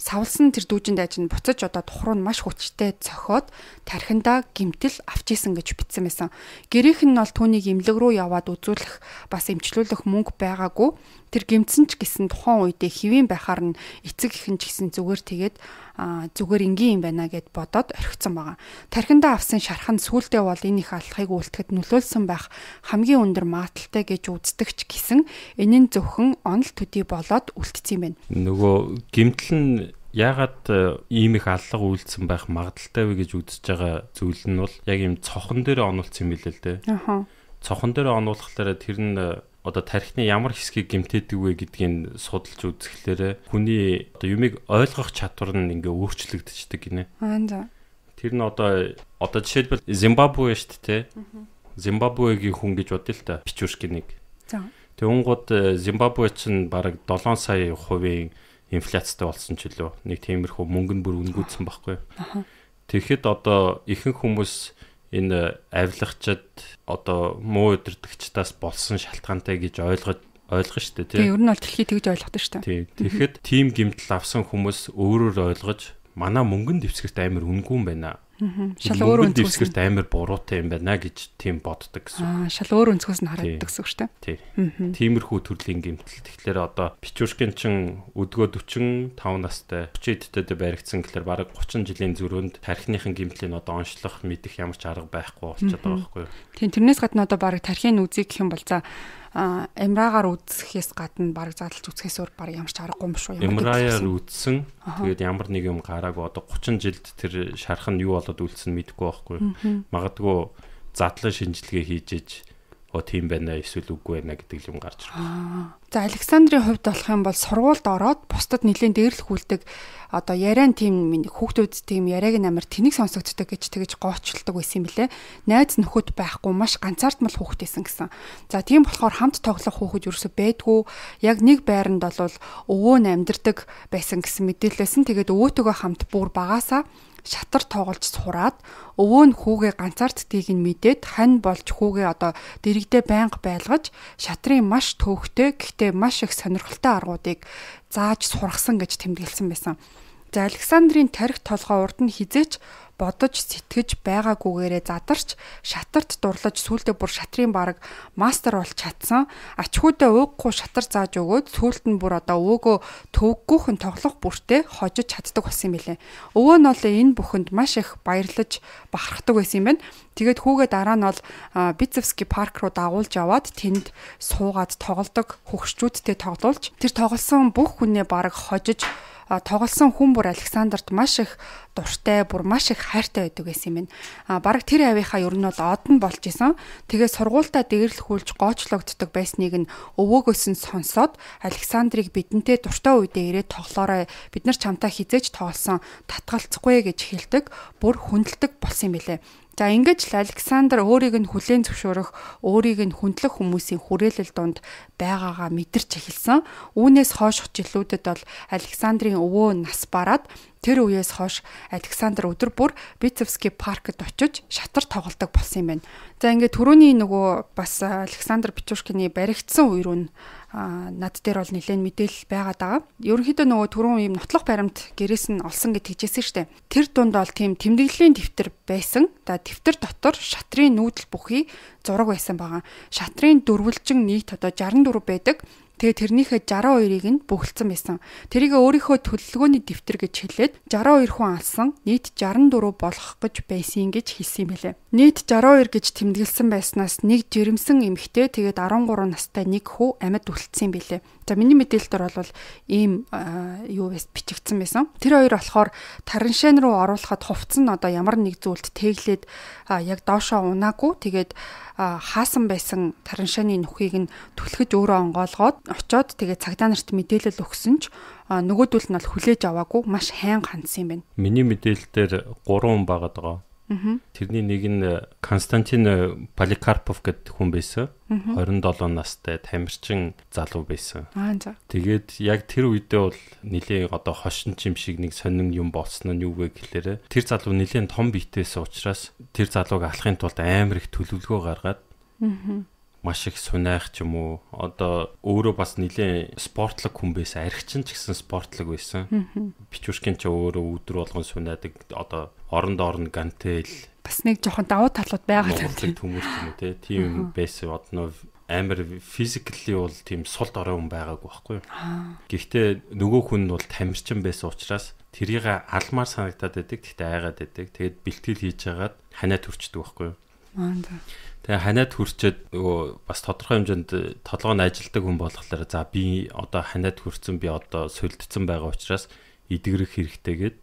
савлсан тэр дүүжин дайж нь буцаж одоо тухруу нь маш хүчтэй цохиод тархиндаа гимтэл авчээсэн гэж бичсэн байсан. Гэрийнх нь бол түүний имлэг рүү яваад үзүүлэх бас эмчлүүлэх мөнгө байгаагүй. Тэр гимтсэн ч гэсэн тухайн үедээ хэвэн байхаар нь эцэг ихэн ч гэсэн зүгээр тэгээд зүгээр энгийн юм байна гэд бодоод орхицсан байгаа. Тархиндаа авсан шархан сүултээ бол энэ их алхахыг үлдэхэд нөлөөлсөн байх хамгийн өндөр магадлалтай гэж үздэгч гэсэн энэ нь зөвхөн онл төдий болоод үлдсэн юм байна. Нөгөө гимтэл нь яагаад э, ийм их аллага үйлдсэн байх магадaltaй вэ гэж үзэж байгаа зүйл нь бол яг ийм цохон дээр онолцсон юм билээ л дээ. Аха. Цохон дээр онолхолоор тэр нь э, одоо тархины ямар хэсгийг гэмтээдэг вэ гэдгийг судалж үзэхлээр хүний одоо юмыг ойлгох чадвар нь ингээ өөрчлөгдчихдэг гинэ. Аа за. Тэр нь одоо одоо жишээлбэл Зимбабве шүү дээ. Зимбабвегийн хүн гэж бодъё л та. Пичүрш гинэг. За. Тэгэнгүүт э, Зимбабве чинь бараг 7 сая хувийн инфляцтай болсон ч үлээ. Нэг тиймэрхүү мөнгө нь бүр үнгүүдсэн байхгүй. Тэгэхэд одоо ихэнх хүмүүс энэ э, авилгачд одоо муу удирдахчдаас болсон шалтгаантай гэж ойлгож ойлгоно шүү дээ тийм. Тийм, ер нь бол дэлхий тэгж ойлгодог шүү дээ. Тийм. Тэгэхэд тийм гимтэл авсан хүмүүс өөрөөр ойлгож манай мөнгөнд дэвсгэрт амар үнгүй юм байна Шал өөр өнцгөөс нь амар буруутай юм байна гэж тийм боддог гэсэн. Аа, шал өөр өнцгөөс нь харагддаг гэсэн үг шүү дээ. Тийм. Тиймэрхүү төрлийн гэмтэл. Тэгэхээр одоо Пичушкин чин өдгөө 45 настай 30-д дэ баригдсан гэхээр бараг 30 жилийн зөрөнд тархиныхын гэмтлийг одоо онцлох мэдэх ямар ч арга байхгүй болчиход байгаа байхгүй юу? Тийм, тэрнээс гадна одоо бараг тархийн үзий гэх юм бол за эмраагаар үзэхээс гадна баг задлж үзэхээс өөр баг ямар ч аргагүй юм шүү. Эмраагаар үзсэн. Тэгээд ямар нэг юм гараагүй одоо 30 жилд тэр шарх нь юу болоод үлдсэн мэдэхгүй байхгүй. Магадгүй задлан шинжилгээ хийжээж оо тийм байна эсвэл үгүй байна гэдэг юм гарч ирнэ. За Александрийн хувьд болох юм бол сургуульд ороод бусдад нэлээд дээрлэх үлдэг одоо яриан тийм хүүхдүүд тийм яриаг нь амар тэнэг сонсогддог гэж тэгж гоочилдог байсан юм билэ. Найз нөхөд байхгүй маш ганцаардмал хүүхдээсэн гэсэн. За тийм болохоор хамт тоглох хүүхэд ерөөсө байдгүй. Яг нэг байранд бол өвөө нь амьдардаг байсан гэсэн мэдээлэлсэн. Тэгээд өвөөтөөгөө хамт бүр багаасаа шатар тоглож сураад өвөө нь хүүгээ ганцаардтыг нь мэдээд хань болж хүүгээ одоо дэрэгдээ байнга байлгаж шатрын маш төвхтэй гэхдээ маш их сонирхолтой аргуудыг зааж сургасан гэж тэмдэглэсэн байсан. За Александрийн тарих толгоо урд нь хизээч бодож сэтгэж байгаагүйгээрээ задарч шатарт дурлаж сүулдэ бүр шатрын баг мастер бол чадсан ачхуудаа ууггүй шатар зааж өгөөд сүулт нь бүр одоо өөгөө төвөггүйхэн тоглох бүртээ хожиж чаддаг болсон юм билээ. Өвөө нь бол энэ бүхэнд маш их баярлаж бахархдаг байсан юм байна. Тэгээд хүүгээ дараа нь бол Бицевский парк руу дагуулж яваад тэнд суугаад тоглодог хөгшчүүдтэй тоглуулж тэр тоглосон бүх хүнээ бараг хожиж тоглосон хүн бүр Александрт маш их дуртай, бүр маш их хайртай байдаг гэсэн юм байна. А баг тэр авийнхаа ер нь бол од нь болж исэн. Тэгээ сургуультаа дээрлэхүүлж гоочлогддог байсныг нь өвөөгөөс нь сонсоод Александрийг бидэнтэй дуртай үедээ ирээд тоглоорой. Бид нар чамтай хизээч тоглосон татгалцахгүй гэж хэлдэг, бүр хүндэлдэг болсон юм билээ. За ингэж л Александр өөрийг нь хүлээн зөвшөөрөх, өөрийг нь хүндлэх хүмүүсийн хүрээлэл донд байгаагаа мэдэрч эхэлсэн. Үүнээс хойш хичээлүүдэд бол Александрийн өвөө нас бараад тэр үеэс хойш Александр өдөр бүр Бицевский паркт очиж шатар тоглодог болсон юм байна. За ингээд түрүүний нөгөө бас Александр Печушкины баригдсан үе рүү над дээр бол нэлээд мэдээлэл байгаад байгаа. Ерөнхийдөө нөгөө түрүүн ийм нотлох баримт гэрээс нь олсон гэж хэлжсэн штэ. Тэр дунд бол тийм тэмдэглэлийн дэвтэр байсан. За дэвтэр дотор шатрын нүүдэл бүхий зураг байсан байгаа. Шатрын дөрвөлжин нийт одоо 64 байдаг. Тэгээ тэрнийхээ 62-ыг нь бүгэлдсэн байсан. Тэрийг өөрийнхөө төлөлгөөний дэвтэр гэж хэлээд 62 хүн алсан нийт 64 болох гэж байсан гэж хэлсэн юм билээ. Нийт 62 гэж тэмдэглэсэн байснаас нэг жирэмсэн эмэгтэй тэгээд 13 настай нэг хүү амьд үлдсэн юм билээ. За миний мэдээлэлээр бол ийм юу бас бичигдсэн байсан. Тэр хоёр болохоор тараншайн руу оруулахад хувцсан одоо ямар нэг зүйлд тэглээд яг доошоо унаагүй тэгээд хаасан байсан тараншааны нүхийг нь түлхэж өөрөө онгоолгоод очоод тэгээд цагдаа нарт мэдээлэл өгсөн ч нөгөөдөл нь бол хүлээж аваагүй маш хайн хандсан юм байна. Миний мэдээлэлээр 3 хүн байгаа даа. Тэрний нэг нь э, Константин э, Поликарпов гэдэг хүн байсан. 27 настай тамирчин залуу байсан. Тэгээд яг тэр үедээ бол нэлийн одоо хошин чим шиг нэг сонин юм болсон нь юу вэ гэхээр тэр залуу нэлийн том биетээсэн учраас тэр залууг алахын тулд амар их төлөвлөгөө гаргаад маш их сунаах ч юм уу одоо өөрөө бас нэгэн спортлог хүн байсан архичин ч гэсэн спортлог байсан бичвэрхэн ч өөрөө өдөр болгон сунаадаг одоо орондоо орно гантел бас нэг жоохон давуу талууд байгаа юм тийм төмөр юм те тийм байсан одно амар физикли бол тийм сулд орой хүн байгаагүй байхгүй юу. Гэхдээ нөгөө хүн бол тамирчин байсан учраас тэрийг алмаар санагтаад байдаг. Тэгтээ айгаад байдаг. Тэгэд бэлтгэл хийж хагаад ханаа төрчдөг байхгүй юу. Тэгээ ханаад хүрчээд нөгөө бас тодорхой хэмжээнд толгойн ажилдаг хүн болохоор за би одоо ханаад хүрсэн би одоо сольдсон байгаа учраас эдгэрэх хэрэгтэйгээд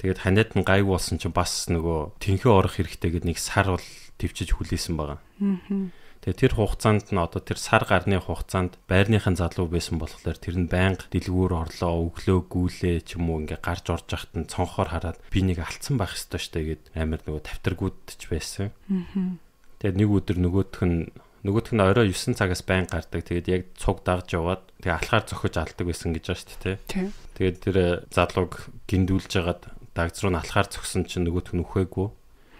Тэгээд ханиад нь гайгүй болсон чинь бас нөгөө тэнхээ орох хэрэгтэй гэдэг нэг сар бол төвчж хүлээсэн байгаа. Аа. Тэгээ тэр хугацаанд нь одоо тэр сар гарны хугацаанд байрныхын залуу байсан болохоор тэр нь байнга дэлгүүр орлоо, өглөө гүйлээ ч юм уу ингээ гарч орж яхад нь цонхоор хараад би нэг алдсан байх ёстой штэ гэд амар нөгөө тавтаргуудч байсан. Тэгээ нэг өдөр нөгөөх нь нөгөөх нь орой 9 цагаас байн гардаг. Тэгээд яг цуг дагж яваад тэгээ алхаар зөхөж алдаг байсан гэж байна штэ тий. Тэгээд тэр залууг гиндүүлж жагаад дагц руу налахаар зөксөн чинь нөгөөх нь үхээгүй.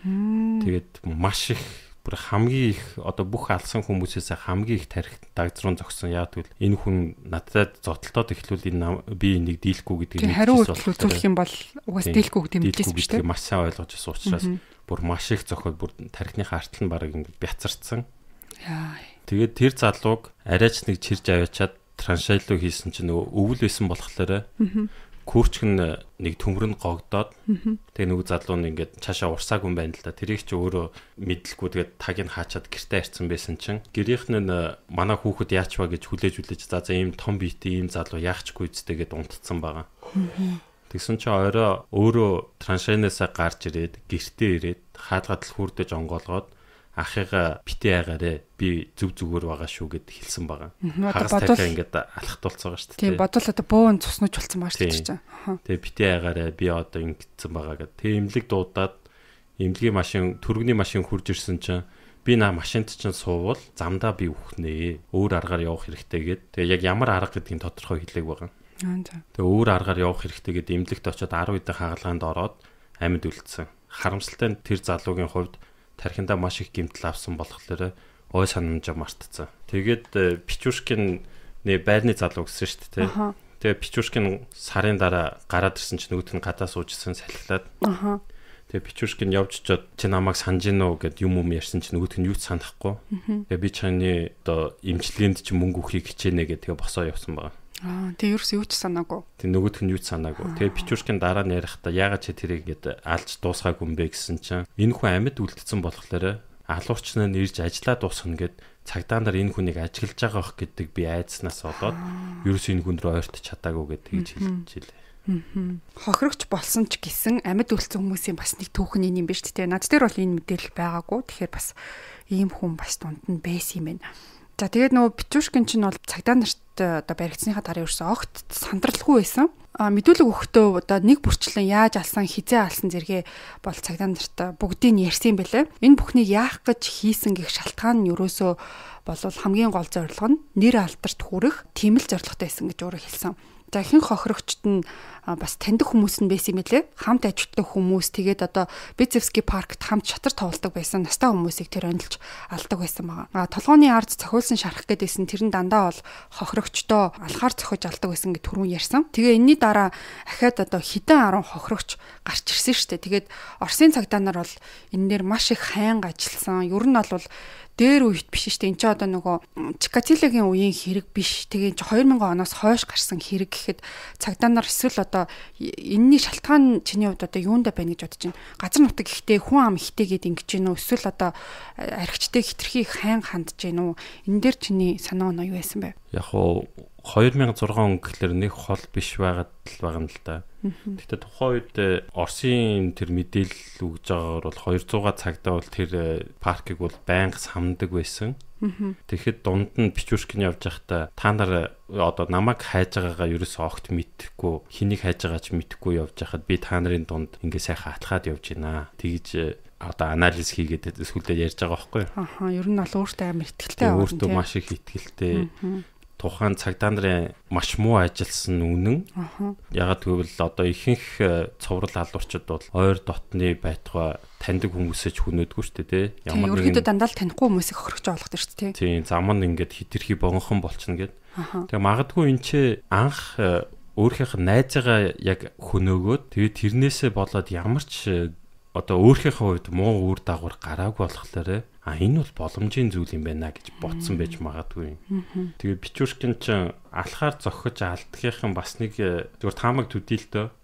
Тэгээд маш их бүр хамгийн их одоо бүх алсан хүмүүсээс хамгийн их тарих дагц руу зөксөн. Яг тэгвэл энэ хүн надад зодтолтоод эхлүүл энэ би энийг дийлэхгүй гэдэг нь хариу үйлдэл үзүүлэх юм бол угаас дийлэхгүй гэдэг юм билээс биз дээ. Маш сайн ойлгож байсан учраас бүр маш их зохиод бүр тарихны хартал нь баг ингээд бяцарцсан. Тэгээд тэр залууг арайч нэг чирж аваачаад траншайл руу хийсэн чинь нөгөө өвөл байсан болохоор Күрчгэн нэг төмөр нь гогдоод тэгээ нүг задлуу нь ингээд цаашаа урсааг юм байна л да. Тэрийг чи өөрөө мэдлэхгүй тэгээд таг нь хаачаад гэртээ ирцэн байсан чинь гэрийнхэн нь э, манай хүүхэд яачваа гэж хүлээж хүлээж за за ийм том биетэй ийм залуу яахчгүй үсттэй гэд унтцсан байгаа. Тэгсэн чи орой өөрөө траншейнээс гарч ирээд гэртээ ирээд хаалгад л хүрдэж онгоолгоод ахыгаа битээ айгаарэ би зүг зүгээр байгаа шүү гэд хэлсэн байгаа. Хагас тахиа ингээд алхат болцоо байгаа шүү дээ. Тийм бодвол одоо бөөн цуснууч болсон байгаа шүү дээ. Тэгээ битээ айгаарэ би одоо ингэсэн байгаа гэд. Тэгээ имлэг дуудаад имлэгийн машин төргөний машин хурж ирсэн чинь би наа машинт чинь суувал замдаа би үхнэ. Өөр аргаар явах хэрэгтэй гэд. Тэгээ яг ямар арга гэдгийг тодорхой хэлээг байгаа. Тэгээ өөр аргаар явах хэрэгтэй гэд имлэгт очиод 10 үдэх хагалгаанд ороод амьд үлдсэн. Харамсалтай нь тэр залуугийн хувьд тархиндаа маш их гэмтэл авсан болохоор ой санамжаа мартцсан. Тэгээд э, Пичушкин нэ байрны залуу гэсэн шүү дээ. Тэгээ Пичушкин сарын дараа гараад ирсэн чинь нөгөөт нь гадаа суужсэн салхилаад. Ахаа. Тэгээ Пичушкин явж чад чи намайг санаж гинөө гэд юм юм ярьсан чинь нөгөөх нь юу ч санахгүй. Тэгээ би чаны одоо имчилгээнд чи мөнгө өгөхийг хичээнэ гэх тэгээ босоо явсан байна. Аа тий ерөөс юу ч санаагүй. Тий нөгөөх нь юу ч санаагүй. Тэгээ бичвэрхэн дараа нь ярихдаа ягаад чи тэрийг ингээд алж дуусгаагүй юм бэ гэсэн чинь энэ хүн амьд үлдсэн болохоор алуурч нь ирж ажиллаа дуусгана гэд цагдаа нар энэ хүнийг ажиглаж байгаа х гэдэг би айдснаас болоод ерөөс энэ хүн рүү ойртож чадаагүй гэд тэгж хэлчихлээ. Хохирогч болсон ч гэсэн амьд үлдсэн хүмүүсийн бас нэг түүхэн юм байна шүү дээ. Над дээр бол энэ мэдээлэл байгаагүй. Тэгэхээр бас ийм хүн бас дунд нь байсан юм байна. За тэгээд нөгөө Петюшкин чинь бол цагдаа нарт э, одоо баригдсныхаа дараа ерөөсөн огт сандралгүй байсан. А мэдүүлэг өгөхдөө одоо нэг бүрчлэн яаж алсан хизээ алсан зэрэгэ бол цагдаа нарт э, бүгдийг нь ярьсан байлаа. Энэ бүхнийг яах гэж хийсэн гэх шалтгаан нь ерөөсөө болвол хамгийн гол зорилго нь нэр алдарт хүрэх тийм л зорилготой байсан гэж өөрөө хэлсэн. За хэн хохирогчт нь бас таньдаг хүмүүс нь байсан юм билээ. Хамт ажилладаг хүмүүс тэгээд одоо Бицевский паркт хамт шатар тоглолдог байсан настай хүмүүсийг тэр онилж алдаг байсан байгаа. А толгооны ард цохиулсан шарах гэдээсэн тэр нь дандаа бол хохирогчдоо алхаар цохиж алдаг байсан гэж түрүүн ярьсан. Тэгээ энэний дараа ахаад одоо хідэн 10 хохирогч гарч ирсэн шүү дээ. Тэгээд Оросын цагдаа нар бол энэ нэр маш их хайн ажилласан. Ер нь бол дээр үед биш шүү дээ. Энд чинь одоо нөгөө Чикатилогийн үеийн хэрэг биш. Тэгээ 2000 оноос хойш гарсан хэрэг гэхэд цагдаа нар эсвэл одоо энэний шалтгаан чиний хувьд одоо юунда байна гэж бодож байна. Газар нутаг ихтэй, хүн ам ихтэй гэд ингэж гинөө эсвэл одоо архичтай хитрхи хайн хандж гинөө. Энд дээр чиний санаа нь юу байсан бэ? Яг уу 2006 он гэхлээр нэг хол биш байгаад л байгаа юм л да. Гэхдээ тухайн үед э, Оросын тэр мэдээлэл өгж байгаагаар бол 200-а цагтаа бол тэр э, паркийг бол байнга самдаг байсан. Тэгэхэд дунд нь Пичүшкин явж байхдаа та нар э, одоо намайг хайж байгаагаа ерөөсөө огт мэдхгүй, хэнийг хайж байгаач мэдхгүй явж байхад би та нарын дунд ингээ сайхан атлахад явж байна. Тэгж одоо анализ хийгээд сүлдээ ярьж байгаа байхгүй юу? Аха, ер нь бол өөртөө амар ихтэй байна. Өөртөө маш их ихтэй тухайн цагдаа нарын маш муу ажилласан үнэн. Ягаад гэвэл одоо ихэнх э, цоврал алуурчид бол ойр дотны байтугай таньдаг хүмүүсэж хүнөөдгүй шүү дээ тий. Ямар нэгэн ерөөдөө дандаа л танихгүй хүмүүсийг хохирч оолгох шүү дээ тий. Тийм зам нь ингээд хитрхи бонхон болчихно гэд. Тэгээ магадгүй энэ чи анх э, өөрхийнх нь найзыгаа яг хөнөөгөөд тэгээ тэрнээсээ болоод ямар ч э, одоо өөрхийнхөө хувьд муу үр дагавар гараагүй болохоор а энэ бол боломжийн зүйл юм байна гэж бодсон байж магадгүй. Тэгээ бичүүшкин чинь алхаар зогхож алдхихын бас нэг э, зүгээр таамаг төдийлтөө.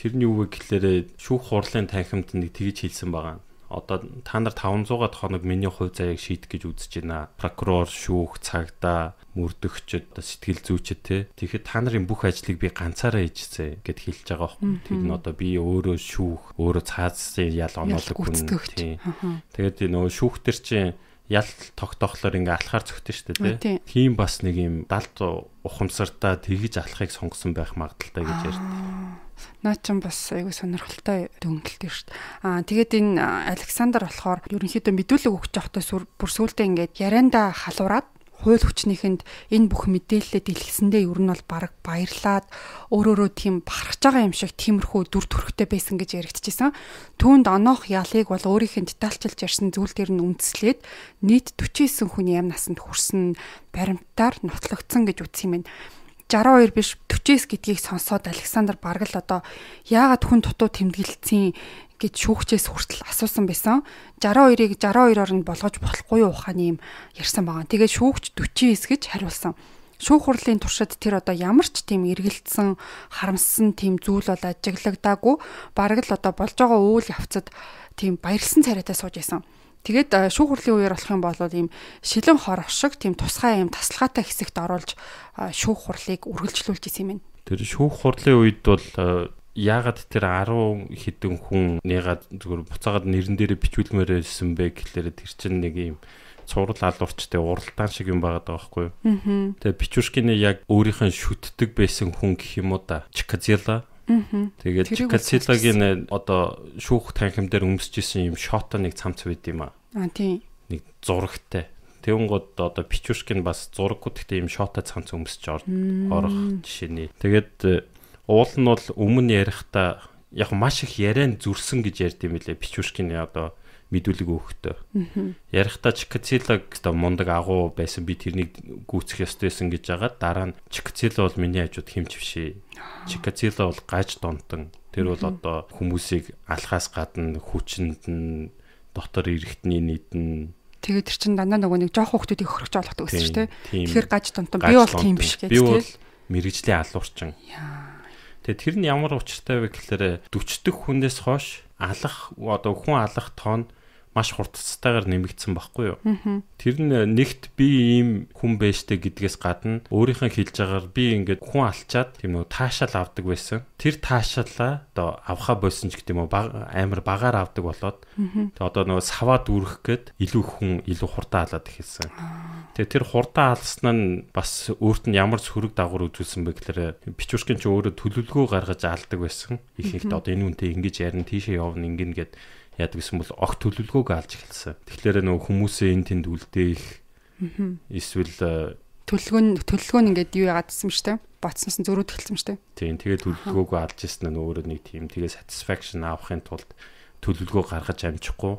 Тэрний юу вэ гэхээр шүүх хурлын танхимд нэг тгийж хэлсэн байгаа одоо та нар 500-аад хоног миний хувь заяаг шийдэх гэж үзэж байна. Прокурор, шүүх, цагдаа, мөрдөгчд, сэтгэл зүйчд те. Тэгэхэд та нарын бүх ажлыг би ганцаараа хийжсэн гэд хэлж байгаа юм. Тэг нь одоо би өөрөө шүүх, өөрөө цаазсан ял онолог хүн. Тэгээд нөгөө шүүхтэр чинь ял тогтоохлоор ингээ алхаар цогтөн шүү дээ тийм. Тийм бас нэг юм далд ухамсартаа тэгж алхахыг сонгосон байх магадaltaй гэж ярьдаг наа чин бас айгүй сонирхолтой дүнэлт шүү дээ. Аа тэгээд энэ Александр болохоор ерөнхийдөө мэдүүлэг өгч явахдаа бүр сүулдэ ингээд яранда халуураад хууль хүчнийхэнд энэ бүх мэдээлэлээ дэлгэсэндээ ер нь бол баг баярлаад өөрөөрөө тийм бахархаж байгаа юм шиг тиймэрхүү дүр төрхтэй байсан гэж яригдчихсэн. Түүнд оноох ялыг бол өөрийнх нь детальчилж ярьсан зүйл төр нь үндэслээд нийт 49 хүний амь насанд хүрсэн баримтаар нотлогдсон гэж үзсэн юм байна. 62 биш 49 гэдгийг сонсоод Александр Баргал одоо яагаад хүн дутуу тэмдэглэсэн гэж шүүгчээс хүртэл асуусан байсан. 62-ыг 62-оор нь болгож болохгүй юу ухааны юм ярьсан байгаа. Тэгээд шүүгч 49 гэж хариулсан. Шүүх хурлын туршид тэр одоо ямар ч тийм эргэлдсэн, харамссан тийм зүйл бол ажиглагдаагүй. Бараг л одоо болж байгаа үйл явцад тийм баярлсан царайтай сууж исэн. Тэгээд э, шүүх хурлийн үеэр болох юм бол ийм шилэн хор оршиг тийм тусгай юм таслагаатай хэсэгт оруулж э, шүүх хурлыг үргэлжлүүлж исэн юм. Тэр шүүх хурлын үед бол э, яагаад тэр 10 хэдэн хүнийгаа зөвхөн буцаагаад нэрэн дээрээ бичүүлмээр байсан бэ гэхлээр тэр чинь нэг ийм цуврал алуурчтай уралдаан шиг юм байгаа даахгүй юу. Тэгээ Пичушкины яг өөрийнх нь шүтдэг байсан хүн гэх юм уу да. Чиказила Тэгээд Калсилагийн э, одоо шүүх танхим дээр өмсөж исэн юм шото нэг цамц байд юм аа. Аа тийм. Нэг зурагтай. Тэгүн гот одоо Пичушкин бас зураггүй гэхдээ юм шото цамц өмсөж орох жишээний. Тэгээд э, уул нь бол өмнө ярихта яг маш их яриан зүрсэн гэж ярьд юм билэ Пичушкин одоо мэдүүлэг өгөхдөө. Ярихдаа Чикацилаг оо мундаг агуу байсан би тэрнийг гүйцэх ёстойсэн гэж агаад дараа нь Чикацила бол миний хажууд хэмч бишээ. Чикацила бол гаж донтон. Тэр бол одоо хүмүүсийг алхаас гадна хүчинд нь дотор эргэхтний нийт нь Тэгээд тэр чинь дандаа нөгөө нэг жоох хүмүүсийг хөрөгч болох гэсэн шүү дээ. Тэгэхээр гаж донтон би бол тийм биш гэж тийм. Би бол мэрэгжлийн алуурчин. Тэгээд тэр нь ямар учиртай вэ гэхээр 40 дэх хүнээс хойш алах одоо хүн алах тоон маш хурдцтайгаар нэмэгдсэн байхгүй юу. Тэр нь э, нэгт би ийм хүн байжтэй гэдгээс гадна өөрийнхөө хэлж байгаагаар би ингээд хүн алчаад тийм нөө таашаал авдаг байсан. Тэр таашаалаа одоо авхаа болсон ч гэдэм үү амар багаар авдаг болоод одоо нөө саваад үрэх гээд илүү хүн илүү хурдаа алаад эхэлсэн. Тэгээ тэр хурдаа алснаа нь бас өөрт нь ямар сөрөг дагавар үзүүлсэн бэ гэхээр э, бичвэрхэн ч өөрөө төлөвлөгөө гаргаж алдаг байсан. Их хэлт одоо энэ үнтэй ингэж ярина тийшээ явна ингэнэ гэдэг яадаг гэсэн бол огт төлөвлөгөөг алж эхэлсэн. Тэгэхээр нөгөө хүмүүсийн энэ тэнд үлдээх эсвэл э, төлөвлөгөө нь төлөвлөгөө нь ингээд юу яагаад гэсэн мэт ботсноос нь зөрүүд эхэлсэн мэт. Тийм тэгээд төлөвлөгөөг алж яснаа өөрөө нэг тийм тэгээд satisfaction авахын тулд төлөвлөгөө гаргаж амжихгүй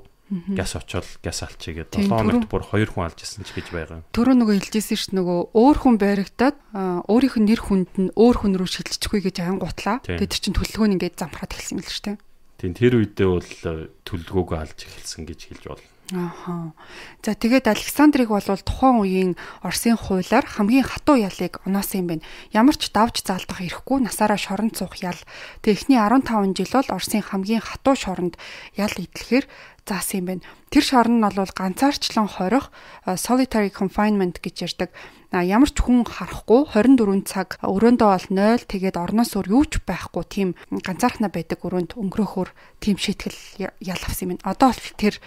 газ очоод газ алчигээ 7 хоногт бүр 2 хүн алж ирсэн ч гэж байгаа. Төрөө нөгөө хэлжсэн шүү дээ нөгөө өөр хүн баригдаад өөрийнх нь нэр хүнд нь өөр хүн рүү шилжчихгүй гэж аян гутлаа. Тэгээд тэр чинь төлөвлөгөө нь ингээд замхаад эхэлсэн юм л шүү дээ. Тийм тэр үедээ бол э, төлөвлөгөөгөө алж эхэлсэн гэж хэлж болно. Ааха. За тэгээд Александрийг бол тухайн үеийн Оросын хуулиар хамгийн хатуу ялыг унаасан юм байна. Ямар ч давж залдах эрэхгүй насаараа шорон цуух ял. Тэхний 15 жил бол Оросын хамгийн хатуу шоронд ял идлэхээр заасан юм байна. Тэр шорон нь бол ганцаарчлан хорих э, solitary confinement гэж ярддаг. Ямар ч хүн харахгүй 24 цаг өрөөндөө бол 0 тэгээд орноос өөр юу ч байхгүй тийм ганцаархнаа байдаг өрөөнд өнгөрөхөөр тийм шийтгэл ялавсан юм. Одоо бол тэр э,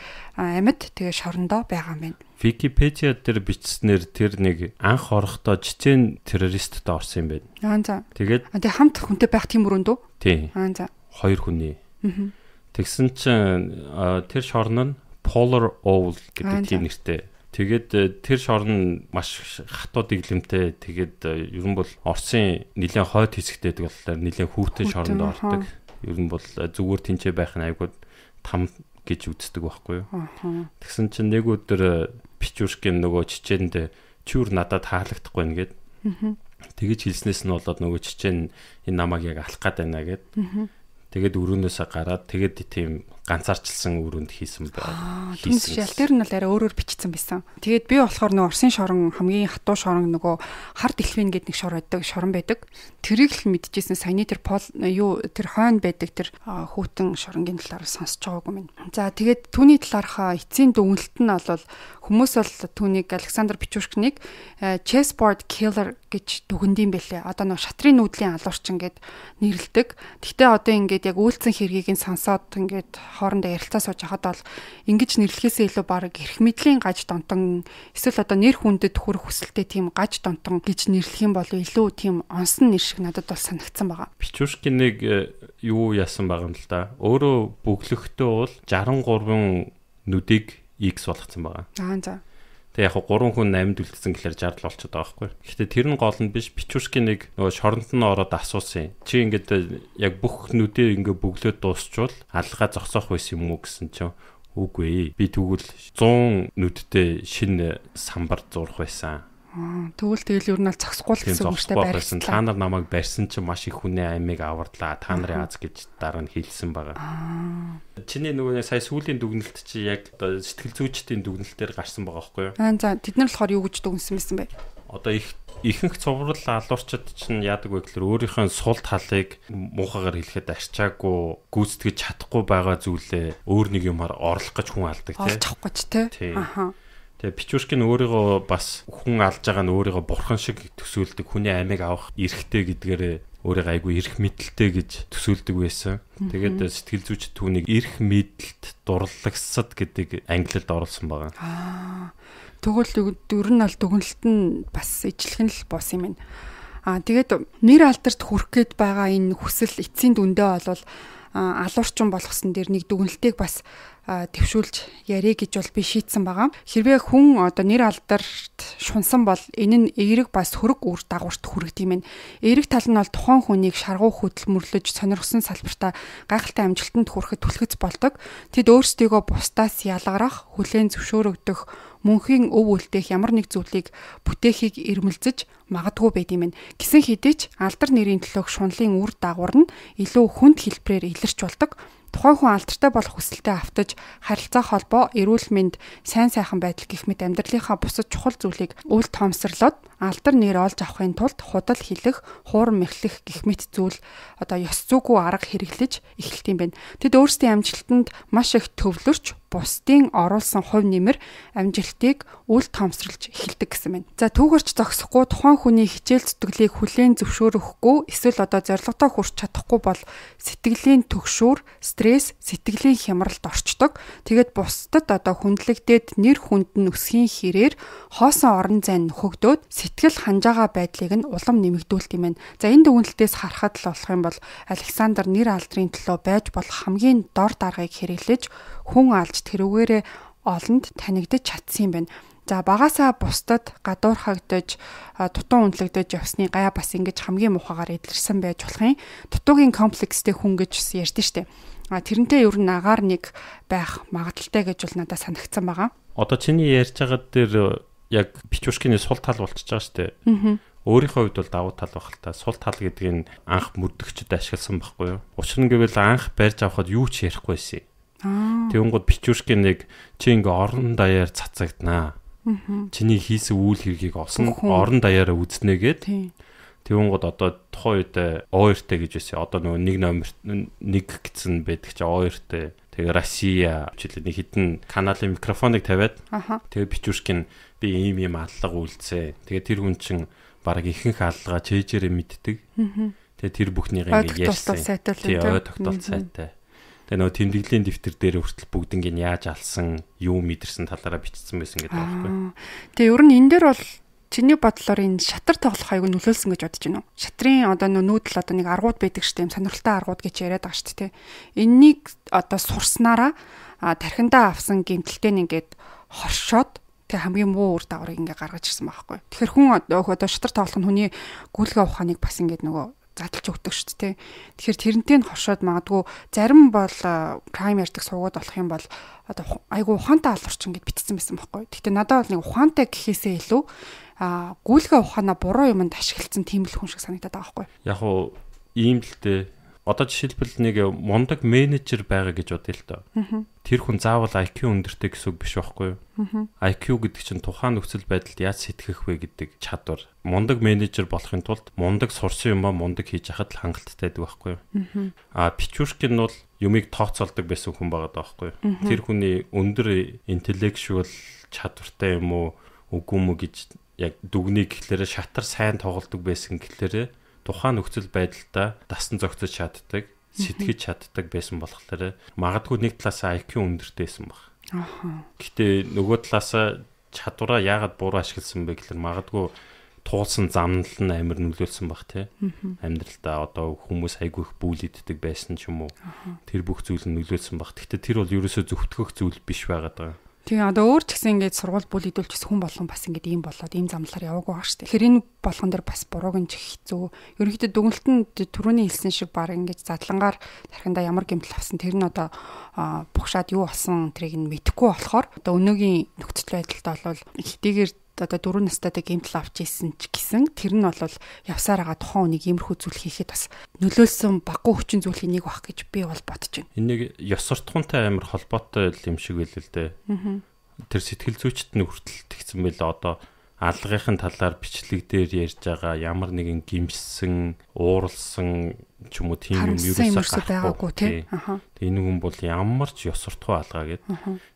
амьд тэгээд шорондоо байгаа юм байна. Википедиа дээр бичснээр тэр нэг анх орохдоо чичэн террористд орсон юм байна. Аа за. Тэгээд хамт хүнтэй байх тийм өрөөндөө? Тийм. Аа за. Хоёр хүний. Аа. Тэгсэн чинь тэр шорно нь Polar Owl гэдэг тийм нэртэй. Тэгээд э, тэр шорно маш хатуу дэглэмтэй. Тэгээд э, ер нь бол Оросын нэгэн хойд хэсэгтэй болохоор нэгэн хүүтэн шоронд ордог. Ер нь бол э, зүгээр тэнцээ байх нь айгууд там гэж үздэг байхгүй юу. Тэгсэн чинь нэг өдөр Пичүршкин нөгөө чичээнд чүр надад таалагдахгүй нэгэд. Тэгэж хэлснээс нь болоод нөгөө чичээ энэ намайг яг алах гээд байна гэд. Аа Тэгээд өрөөнөөсөө гараад тэгээд тийм ганцаарчлсан өрөөнд хийсэн байна. Түнс шалтер нь бол арай өөрөөр бичсэн байсан. Тэгээд би болохоор нөө Орсын шорон хамгийн хатуу шорон нөгөө хар дэлхийн гэдэг нэг шор байдаг, шорон байдаг. Тэрийг л мэдчихсэн саяны тэр пол юу тэр хойно байдаг тэр хүүтэн шоронгийн талаар сонсож байгаагүй минь. За тэгээд түүний талаархаа эцсийн дүгнэлт нь бол Хүмүүс бол түүнийг Александр Пичушкиныг э, chessboard killer гэж дүгнэдэм байлээ. Одоо нөө шатрын нүүдлийн алуурчин гэд нэрлдэг. Гэхдээ одоо ингээд яг үйлцэн хэргийг нь сонсоод ингээд хоорондоо ярилцаа сууж хахад бол ингэж нэрлэхээсээ илүү баг эрх мэдлийн гаж донтон эсвэл одоо нэр хүндэд хүрэх хүсэлтэй тийм гаж донтон гэж нэрлэх юм бол илүү тийм онсон нэр шиг надад бол санагдсан байгаа. Пичушкиныг э, юу яасан байгаа юм л да. Өөрөө бүглөхдөө бол 63 нүдэг X болгоцсон байгаа. Аа за. Тэг яг 3 хүн 8-д үлдсэн гэхэлэр 60 л болчиход байгаа байхгүй. Гэхдээ тэр нь гол нь биш. Пичушки нэг нөгөө шоронд нь ороод асуусан. Чи ингээд э, яг бүх нүдээ ингээ бөглөөд дуусчвал алгаа зогсоох байсан юм уу гэсэн чинь үгүй. Би тэгвэл 100 нүдтэй шинэ самбар зурх байсан Тэгвэл тэгэл ер нь аль зогсохгүй л гэсэн үгтэй байсан. Та нар намайг барьсан чинь маш их хүнээ аймыг авардлаа. Та нарын аз гэж дараа нь хэлсэн байгаа. Чиний нөгөө сая сүүлийн дүгнэлт чи яг одоо сэтгэл зүйчдийн дүгнэлтээр гарсан байгаа байхгүй юу? Аа за тэд нар болохоор юу гэж дүгнсэн байсан бэ? Одоо их ихэнх цуврал алуурчид чинь яадаг вэ гэхээр өөрийнхөө сул талыг муухагаар хэлэхэд арчаагүй гүйцэтгэж чадахгүй байгаа зүйлээ өөр нэг юмар орлох гэж хүн алдаг тийм. Орлох гэж тийм. Ахаа Тэгээ Пичушкин өөрийгөө бас хүн алж байгаа нь өөрийгөө бурхан шиг төсөөлдөг хүний амийг авах эрхтэй гэдгээрээ өөрийгөө айгүй эрх мэдлэлтэй гэж төсөөлдөг байсан. Тэгээд сэтгэл зүйч түүнийг эрх мэдлэлд дурлагсад гэдэг англилд оруулсан байгаа. Тэгвэл ер нь аль дүгнэлт нь бас ижлэхэн л бос юм байна. Аа тэгээд нэр алдарт хүрх гээд байгаа энэ хүсэл эцсийн дүндээ болвол алуурчин болгосон дээр нэг дүгнэлтийг бас төвшүүлж ярэ гэж бол би шийдсэн байгаа. Хэрвээ хүн одоо нэр алдарт шунсан бол энэ нь эерэг бас хөрөг үр дагаварт хүрэгдэг юм. Эерэг тал нь бол тухайн хүнийг шаргуу хөдөлмөрлөж сонирхсан салбартаа гайхалтай амжилтанд хүрэхэд түлхэц болдог. Тэд өөрсдийгөө бусдаас ялгарах, хүлээн зөвшөөрөгдөх, мөнхийн өв үлдээх ямар нэг зүйлийг бүтээхийг ирмэлзэж магадгүй байд юм. Гисэн хідээч алдар нэрийн төлөөх шунлын үр дагавар нь илүү хүнд хэлбрээр илэрч болдог тухайн хүн алдартай болох хүсэлтэд автаж харилцаа холбоо, эрүүл мэнд, сайн сайхан байдал гэх мэт амьдралынхаа бусад чухал зүйлийг үл тоомсорлоод алдар нэр олж авахын тулд худал хилэх, хуурм мэхлэх гэх мэт зүйл одоо ёс зүйгүй арга хэрэглэж эхэлт юм байна. Тэд өөрсдийн амжилтанд маш их төвлөрч бусдын оруулсан хувь нэмэр амжилтыг үл тоомсорлж эхэлдэг гэсэн мэн. За түүгэрч зогсохгүй тухайн хүний хичээл зүтгэлийг хүлээн зөвшөөрөхгүй эсвэл одоо зорилготой хүрч чадахгүй бол сэтгэлийн төгшүүр, стресс, сэтгэлийн хямралд орчдог. Тэгээд бусдад одоо хүндлэгдээд нэр хүнд нь өсгийн хэрээр хоосон орон зайн нөхөгдөөд сэтгэл ханжаага байдлыг нь улам нэмэгдүүлт юм байна. За энэ дүгнэлтээс харахад л болох юм бол Александр нэр алдрын төлөө байж болох хамгийн дор даргаыг хэрэглэж хүн алж болж тэрүүгээрээ олонд танигдж чадсан юм байна. За багасаа бусдад гадуур хагдаж дутуу үнэлэгдэж явсны гая бас ингэж хамгийн мухагаар эдгэрсэн байж болох юм. Дутуугийн комплекстэй хүн гэж бас ярьдэн штэ. А тэрнтэй ер нь агаар нэг байх магадaltaй гэж бол надад санагдсан байгаа. Одоо чиний ярьж байгаа дээр э, яг Пичушкины сул тал болчихж байгаа штэ. Аа өөрийнхөө хувьд бол давуу тал байх л та сул тал гэдэг нь анх мөрдөгчд ашигласан байхгүй юу? Учир нь гэвэл анх барьж авахд юу ч ярихгүй байсан. Тэгүн гол бичүүшгийн нэг чи ингээ орон даяар цацагданаа. Чиний хийсэн үйл хэргийг олсон орон даяараа үзнэгээд тэгүн гол одоо тухайн үед ОРТ гэж байсан. Одоо нөгөө нэг номер нэг гэсэн байдаг чи ОРТ. Тэгээ Россия хичээлээ нэг хідэн каналын микрофоныг тавиад тэгээ бичүүшгийн би ийм ийм аллага үйлцээ. Тэгээ тэр хүн чинь баг ихэнх аллага чэйжээрээ мэддэг. Тэгээ тэр бүхнийг ингээ ярьсан. Тэгээ ой тогтолт сайтай Тэгээ нөгөө тэмдэглэлийн дэвтэр дээр хүртэл бүгднийг нь яаж алсан, юу мэдэрсэн талаараа бичсэн байсан гэдэг байхгүй. Тэгээ ер нь энэ дээр бол чиний бодлоор энэ шатар тоглох аяг нөлөөлсөн гэж бодож байна уу? Шатрын одоо нүүдэл одоо нэг аргууд байдаг шүү дээ. Сонирхолтой аргууд гэж яриад байгаа шүү дээ. Энийг одоо сурснараа тархиндаа авсан гэмтэлтэй нэгээд хоршоод тэг хамгийн муу үр дагаврыг ингээ гаргаж ирсэн байхгүй. Тэгэхээр хүн одоо шатар тоглох нь хүний гүйлгээ ухааныг бас ингээ нөгөө задлж өгдөг шүү дээ. Тэгэхээр тэрнтэй нь хоршоод магадгүй зарим бол prime ярьдаг суугаад болох юм бол одоо айгүй ухаантай алуурчин гэд битсэн байсан байхгүй. Гэхдээ надад бол нэг ухаантай гэхээсээ илүү а гүйлгээ ухаанаа буруу юмд ашиглацсан тийм л хүн шиг санагдаад байгаа байхгүй. Яг уу ийм л дээ Одоо жишээлбэл нэг мундаг менежер байгаа гэж бодъё л доо. Тэр хүн заавал IQ өндөртэй гэсэн үг биш байхгүй юу? IQ гэдэг чинь тухайн нөхцөл байдалд яаж сэтгэх вэ гэдэг чадвар. Мундаг менежер болохын тулд мундаг сурсан юмаа мундаг хийж хахад л хангалттай байдаг байхгүй юу? Аа Пичушкин бол юмыг тооцоолдог байсан хүн байгаа даахгүй юу? Тэр хүний өндөр интеллектуал чадвартай юм уу, үгүй юм уу гэж яг дүгнэе гэхлээрэ шатар сайн тоглолдог байсан гэхлээрэ тухайн нөхцөл байдалтай дасан зохицож чаддаг, сэтгэж чаддаг байсан болохоор магадгүй нэг талаасаа IQ өндөртэйсэн баг. Аа. Гэтэ нөгөө талаасаа чадвараа яагаад буруу ашигласан бэ гэхээр магадгүй туулсан замнал нь амар нөлөөлсөн баг тий. Амьдралдаа одоо хүмүүс айгүй их бүлэддэг байсан ч юм уу. Тэр бүх зүйл нь нөлөөлсөн баг. Гэтэ тэр бол ерөөсөө зөвхтгэх зүйл биш байгаад байгаа. Тэгээ одоо өөр ч гэсэн ингэж сургууль бүл хөдөлж бас хүн болгон бас ингэж ийм болоод ийм замлаар яваагүй баг штэ. Тэгэхээр энэ болгон дээр бас бурууг нь чих хэцүү. Ерөнхийдөө дүгнэлтэнд түрүүний хэлсэн шиг баг ингэж задлангаар тархиндаа ямар гэмтэл авсан тэр нь одоо бухшаад юу болсон тэрийг нь мэдэхгүй болохоор одоо өнөөгийн нөхцөл байдалд бол хэдийгээр одоо дөрөв настайдаа гэмтэл авч ийсэн ч гэсэн тэр нь бол явсаар байгаа тухайн үнийг иймэрхүү зүйл хийхэд бас нөлөөлсөн баггүй хүчин зүйлийн нэг бах гэж би бол бодож байна. Энэ нэг ёс суртахуунтай амар холбоотой юм шиг байл л дээ. Тэр сэтгэл зүйчт нь хүртэл тэгсэн байлээ одоо алгынхын талаар бичлэг дээр ярьж байгаа ямар нэгэн гимсэн, ууралсан ч юм уу тийм юм ерөөсөө байгаагүй тий. Тэгээ энэ хүн бол ямар ч ёс суртахуй алгаа гэд.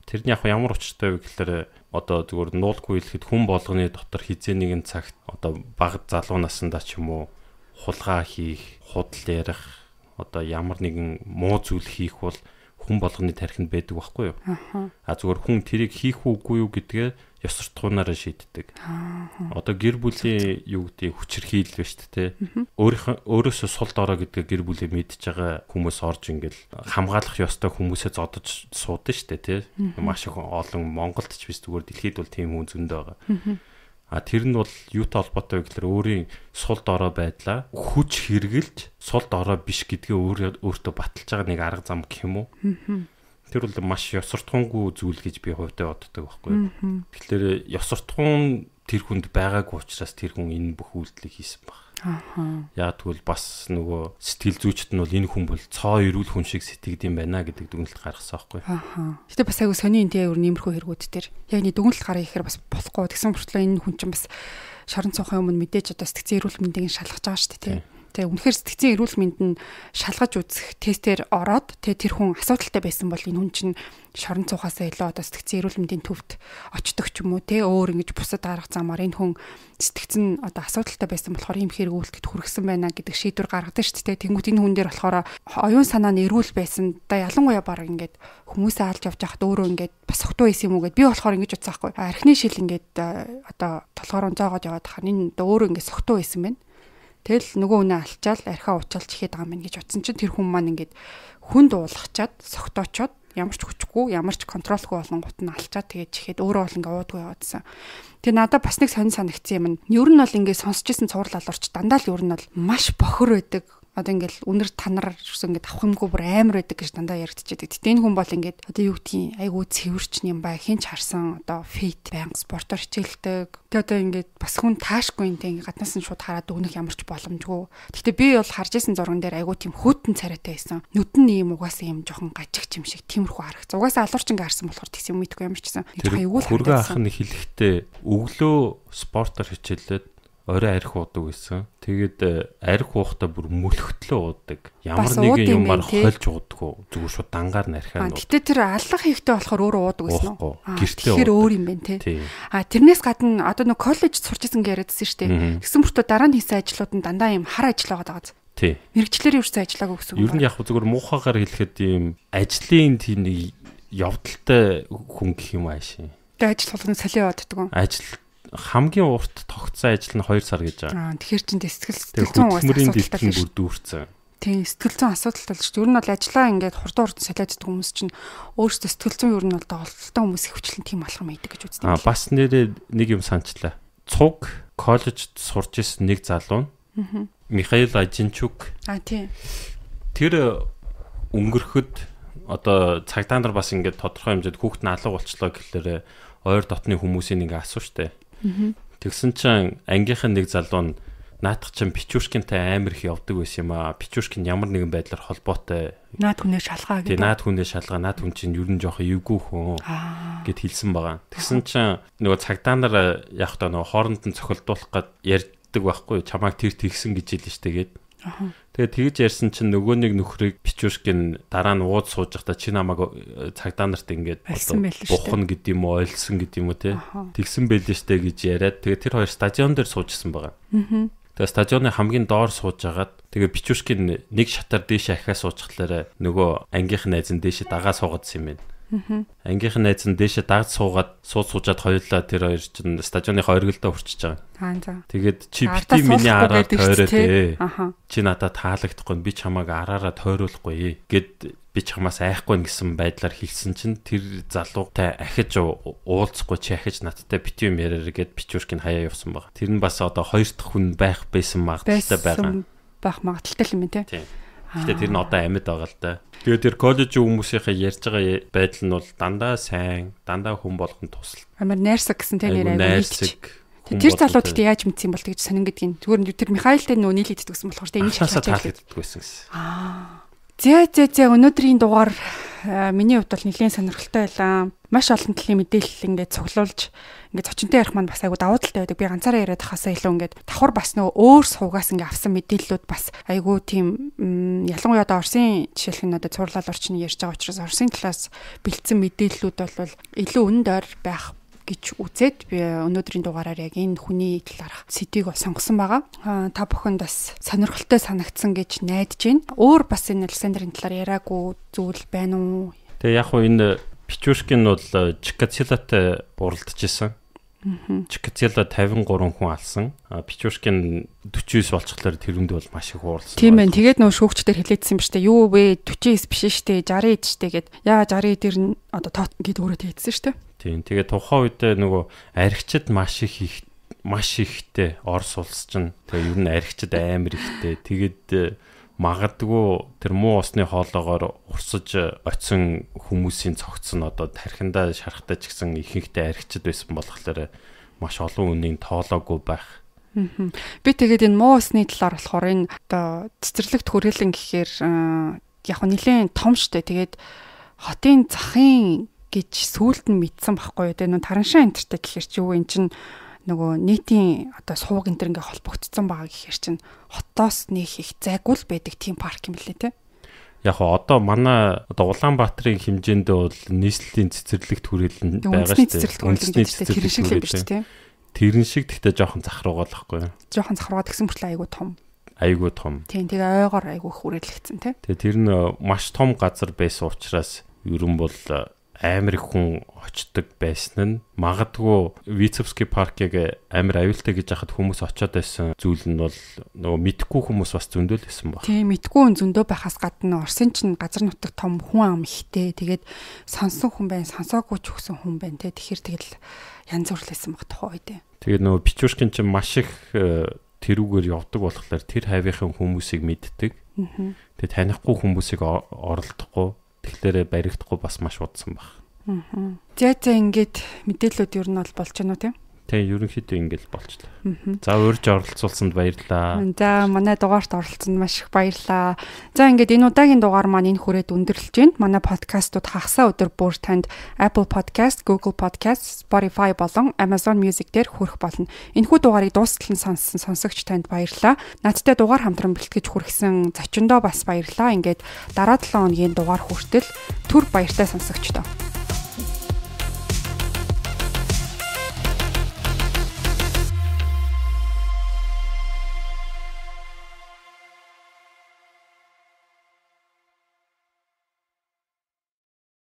Тэр нь яг ямар учиртай вэ гэхээр одоо зүгээр нуулгүй хэлэхэд хүн болгоны дотор хизээнийг нь цагт одоо баг залуу насандаа ч юм уу хулгай хийх, худал ярих, одоо ямар нэгэн муу зүйл хийх бол хүн болгоны тархинд байдаг байхгүй юу? Аа. А зүгээр хүн тэрийг хийх үгүй юу гэдгээ ёсортхуунаар шийддэг. Одоо гэр бүлийн юу гэдэг хүчрхийл ба шүү дээ. Өөрийнхөө өөрөөсөө сул дорой гэдэг гэр бүлийг мэдж байгаа хүмүүс орж ингээл хамгаалах ёстой хүмүүсээ зодож суудаг шүү дээ, тий. Маш их олон Монголд ч биш зүгээр дэлхийд бол тийм хүн зөндөө байгаа. А тэр нь бол юутай холбоотой вэ гэхээр өөрийн сул дорой байдлаа хүч хэрглэж сул дорой биш гэдгээ өөрөө өөртөө баталж байгаа нэг арга зам гэх юм уу? тэр бол маш ёсортхуунгүй зүйл гэж би хувьдаа боддог байхгүй. Тэгэхээр ёсортхуун тэр хүнд байгаагүй учраас тэр хүн энэ бүх үйлдэлийг хийсэн баг. Аа. Яг тэгвэл бас нөгөө сэтгэл зүйчт нь бол энэ хүн бол цоо ирүүл хүн шиг сэтгэд юм байна гэдэг дүгнэлт гаргасан байхгүй. Аа. Гэтэ бас айгу сони энэ өөр нэмэрхүү хэрэгүүд дээр яг нэг дүгнэлт гаргая гэхээр бас болохгүй. Тэгсэн мөртлөө энэ хүн чинь бас шаран цонхын өмнө мэдээж одоо сэтгцэн эрүүл мэндийг шалгаж байгаа шүү дээ тийм. Тэ үнэхээр сэтгцийн эрүүл мэнд нь шалгаж үзэх тестээр ороод тэ тэр хүн асуудалтай байсан бол энэ хүн чинь шорон цухаас илүү одоо сэтгцийн эрүүл мэндийн төвд очдог ч юм уу тэ өөр ингэж бусад гарах замаар энэ хүн сэтгцэн одоо асуудалтай байсан болохоор юм хэрэг үйлдэлт хүргэсэн байна гэдэг шийдвэр гаргадаг шүү дээ. Тэнгүүт энэ хүн дээр болохоор оюун санаа нь эрүүл байсан да ялангуяа баг ингээд хүмүүсээ алж явж байхад өөрөө ингээд бас согтуу байсан юм уу гэд би болохоор ингэж утсаахгүй. Архны шил ингээд э, одоо толгоор онцоогоод яваад хахаар энэ өөрөө ингээд согтуу байсан байна Тэгэл нөгөө үнэ алчаал архиа уучалч ихэд байгаа мэн гэж утсан чинь тэр хүн маань ингээд хүнд уулгачаад согтоочоод ямар ч хүчгүй ямар ч контролгүй болон гут нь алчаад тэгэж ихэд өөрөө бол ингээ уудгүй яваадсан. Тэгээ надад бас нэг сонир санагдсан юм нь ер нь бол ингээ сонсчихсан цуврал алуурч дандаа л ер нь бол маш бохор байдаг одоо ингээл үнэр танар гэсэн ингээд авах юмгүй бүр амар байдаг гэж дандаа яригдчихэд. Гэтэ энэ хүн бол ингээд одоо юу гэдгийг айгүй цэвэрч юм бай хинч харсан одоо фейт байнг спортоор хичээлдэг. Тэгээ одоо ингээд бас хүн таашгүй юм тийм гаднаас нь шууд хараад өгнөх ямарч боломжгүй. Гэтэ би бол харж исэн зурган дээр айгүй тийм хөтөн царайтай байсан. Нүд нь ийм угаасаа юм жоохон гажигч юм шиг тиймэрхүү харагц. Угаасаа алуурчин гарсан болохоор тэгс юм мэдгүй ямарчсан. Айгүй л харагдсан. Хөргөө ах нь хэлэхдээ өглөө спортоор хичээлээд орой арх уудаг байсан. Тэгээд э, арх уухта бүр мөлхтлөө уудаг. Ямар нэг юмар хольж уудаг уу? Зүгээр шууд дангаар нархаа нуу. Гэтэ тэр аллах хийхтэй болохоор өөрөө уудаг гэсэн үү? Гэртээ уудаг. Тэр өөр юм байна те. А тэрнээс гадна одоо нэг коллежд сурч ирсэн гэж яриадсэн шүү дээ. Тэгсэн мөртөө дараа нь хийсэн ажлууд нь дандаа юм хар ажил байгаа даа. Тий. Мэргэжлэр юурсан ажиллаагүй гэсэн үг. Ер нь яг зүгээр муухайгаар хэлэхэд ийм ажлын тийм явдалтай хүн гэх юм аашийн. Тэгээ ажил болгоно солио яваад дтдаг. Ажил хамгийн урт тогтсон ажил нь 2 сар гэж байгаа. Аа тэгэхээр чин сэтгэл сэтгэл зүйн асуудал дэлхийн бүр дүүрсэн. Тийм сэтгэл зүйн асуудал болж чинь ер нь бол ажиллаа ингээд хурдан хурдан салиаддаг хүмүүс чинь өөрсдөө сэтгэл зүйн ер нь бол доголдолтой хүмүүс их хүчлэн тийм болох юм байдаг гэж үздэг. Аа бас нэрээ нэг юм санчлаа. Цуг коллежид сурж исэн нэг залуу нь Михаил Ажинчук. Аа тийм. Тэр э, өнгөрөхөд одоо цагдаа нар бас ингээд тодорхой хэмжээд хүүхд нь алга болчлоо гэхлээр ойр дотны хүмүүсийн ингээ асуу штэ. Тэгсэн чинь ангийнхын нэг залуу нь наадах чинь Пичүшкинтэй амар их явдаг байсан юм аа. Пичүшкин ямар нэгэн байдлаар холбоотой. Наад хүнээ шалгаа гэдэг. Тэг наад хүнээ шалгаа. Наад хүн чинь ер нь жоохон эвгүй хүн гэд хэлсэн байгаа. Тэгсэн чинь нөгөө цагдаа нар яг та нөгөө хооронд нь цохилдуулах гээд ярьдаг байхгүй чамааг тэр тэгсэн гэж хэлсэн шүү дээ. Тэгээд тэгж ярьсан чинь нөгөө нэг нөхрийг Пичушкин дараа нь ууд сууж захта чи намайг э, цагдаа нарт ингээд бухна гэд юм уу ойлсон гэд юм уу те. Тэгсэн байлээ штэ гэж яриад тэгээд тэр хоёр стадион дээр суужсан байгаа. Тэгээд стадионы хамгийн доор сууж агаад тэгээд Пичушкин нэг шатар дээш ахиа суучхлаарэ нөгөө ангийнх найз нь дээшээ дагаа суугаадсан юм байна. Ангийнх нь найз нь дээшээ дагд суугаад сууд суужаад хоёулаа тэр хоёр чинь стадионынхаа оргилдоо хурчиж байгаа. Аа за. Тэгээд чи бити миний араар тойроод ээ. Чи надад таалагдахгүй би чамааг араараа тойруулахгүй гэд би чамаас айхгүй нь гэсэн байдлаар хэлсэн чинь тэр залуутай ахиж уулзахгүй чи ахиж надтай бити юм яраарэ гэд бичүүркийн хаяа явсан баг. Тэр нь бас одоо хоёр дахь хүн байх байсан магадaltaй байгаа. Байх магадaltaй юм тий. Гэтэ тэр нь одоо амьд байгаа л да. Тэгээ тэр коллежийн хүмүүсийнхээ ярьж байгаа байдал нь бол дандаа сайн, дандаа хүн болгон тусал. Амар найрсаг гэсэн тэр нэр авилч. Тэр залуудад яаж мэдсэн бол тэгж сонин гэдэг нь зүгээр тэр Михаилтай нөө нийлэгддэг гэсэн болохоор тэ энэ шалтгаан таалагддаг байсан гэсэн. Аа. Зэ зэ зэ өнөөдрийн дугаар э, миний хувьд бол нэлээд сонирхолтой байлаа маш олон төрлийн мэдээлэл ингээд цуглуулж ингээд зочинтой ярих маань бас айгу давуу талтай байдаг. Би ганцаараа яриад хасаа илүү ингээд давхар бас нөгөө өөр суугаас ингээд авсан мэдээллүүд бас айгу тийм ялангуяа одоо Оросын жишээлх нь одоо цуурлал орчны ярьж байгаа учраас Оросын талаас бэлдсэн мэдээллүүд бол илүү үнэн дойр байх гэж үзээд би өнөөдрийн дугаараар яг энэ хүний талаарх сэдвийг бол сонгосон байгаа. Аа та бүхэнд бас сонирхолтой санагдсан гэж найдаж байна. Өөр бас энэ Александрын талаар яриаггүй зүйл байна уу? Тэгээ яг хуу энэ Пичушкин бол э, Чикацилатай уралдаж исэн. Чикацила 53 хүн алсан. Пичушкин 49 болчихлоор тэрэнд бол маш их уурсан. Тийм ээ. Тэгээд нөө шүүгчдэр хэлээдсэн юм штэ. Юу вэ? 49 биш штэ. 60 эд штэ гэд. Яа 60 эдэр нь одоо тоот гэд өөрөө тэгдсэн штэ. Тийм. Тэгээд тухайн үед нөгөө архичд маш их их маш ихтэй Орос улс чинь. Тэгээд ер нь архичд амар ихтэй. Тэгээд э, магадгүй тэр муу усны хоолоогоор урсаж оцсон хүмүүсийн цогц нь одоо тархиндаа шарахтай ч гэсэн ихэнхдээ архичд байсан болохоор маш олон үнийн тоолоогүй байх. Би тэгээд энэ муу усны талаар болохоор энэ одоо цэцэрлэгт хүргэлэн гэхээр э, яг нь нэлээд том штэ тэгээд хотын захын гэж сүулт нь мэдсэн байхгүй юу. Тэгээ нүн тараншаа энтертэй гэхэр чи юу эн чин нөгөө нийтийн одоо сууг энэ төр ингээ холбогдсон байгаа гэхээр чинь хотоос нэг их зайгүй л байдаг тийм парк юм лээ те. Яг хоо одоо манай одоо Улаанбаатарын хэмжээндээ бол нийслэлийн цэцэрлэгт хүрээлэн байгаа шүү дээ. Үндэсний цэцэрлэг шиг л биш тийм. Тэрэн шиг гэхдээ жоохон захруугаал байхгүй юу? Жоохон захруугаа тэгсэн мөртлөө айгүй том айгүй том. Тийм тэгээ ойгоор айгүй хүрээлэгцэн тий. Тэгээ тэр нь маш том газар байсан учраас ер нь бол амар их хүн очдог байсан нь магадгүй Вицевский парк яг амар аюултай гэж хахад хүмүүс очиод байсан зүйл нь бол нөгөө мэдхгүй хүмүүс бас зөндөл байсан баг. Тийм мэдхгүй хүн зөндөө байхаас гадна Орсын чинь газар нутаг том хүн ам ихтэй. Тэгээд сонсон хүн байн, сонсоогүй ч өгсөн хүн байн те. Тэгэхэр тэгэл янз бүрлээсэн баг тухайн үед. Тэгээд нөгөө Бичүүшкин чинь маш их э, тэрүүгээр явдаг болохоор тэр хавийнхын хүмүүсийг мэддэг. Тэгээ танихгүй хүмүүсийг оролдохгүй тэгэхээр баригдахгүй бас маш удсан баг. Аа. За за ингээд мэдээлэлүүд ер нь бол болж байна уу тийм? Тэг, ерөнхийдөө ингэж болчлаа. За урьж оролцуулсанд баярлалаа. За манай дугаарт оролцсонд маш их баярлалаа. За ингээд энэ удаагийн дугаар маань энэ хүрээд өндөрлөж байна. Манай подкастууд хагасаа өдөр бүр танд Apple Podcast, Google Podcast, Spotify болон Amazon Music дээр хүрэх болно. Энэхүү дугаарыг дуустал нь сонссон сонсогч танд баярлалаа. Надтай дугаар хамтран бэлтгэж хүргэсэн зочиндоо бас баярлалаа. Ингээд дараа 7 өдрийн дугаар хүртэл төр баяртай сонсогчдоо.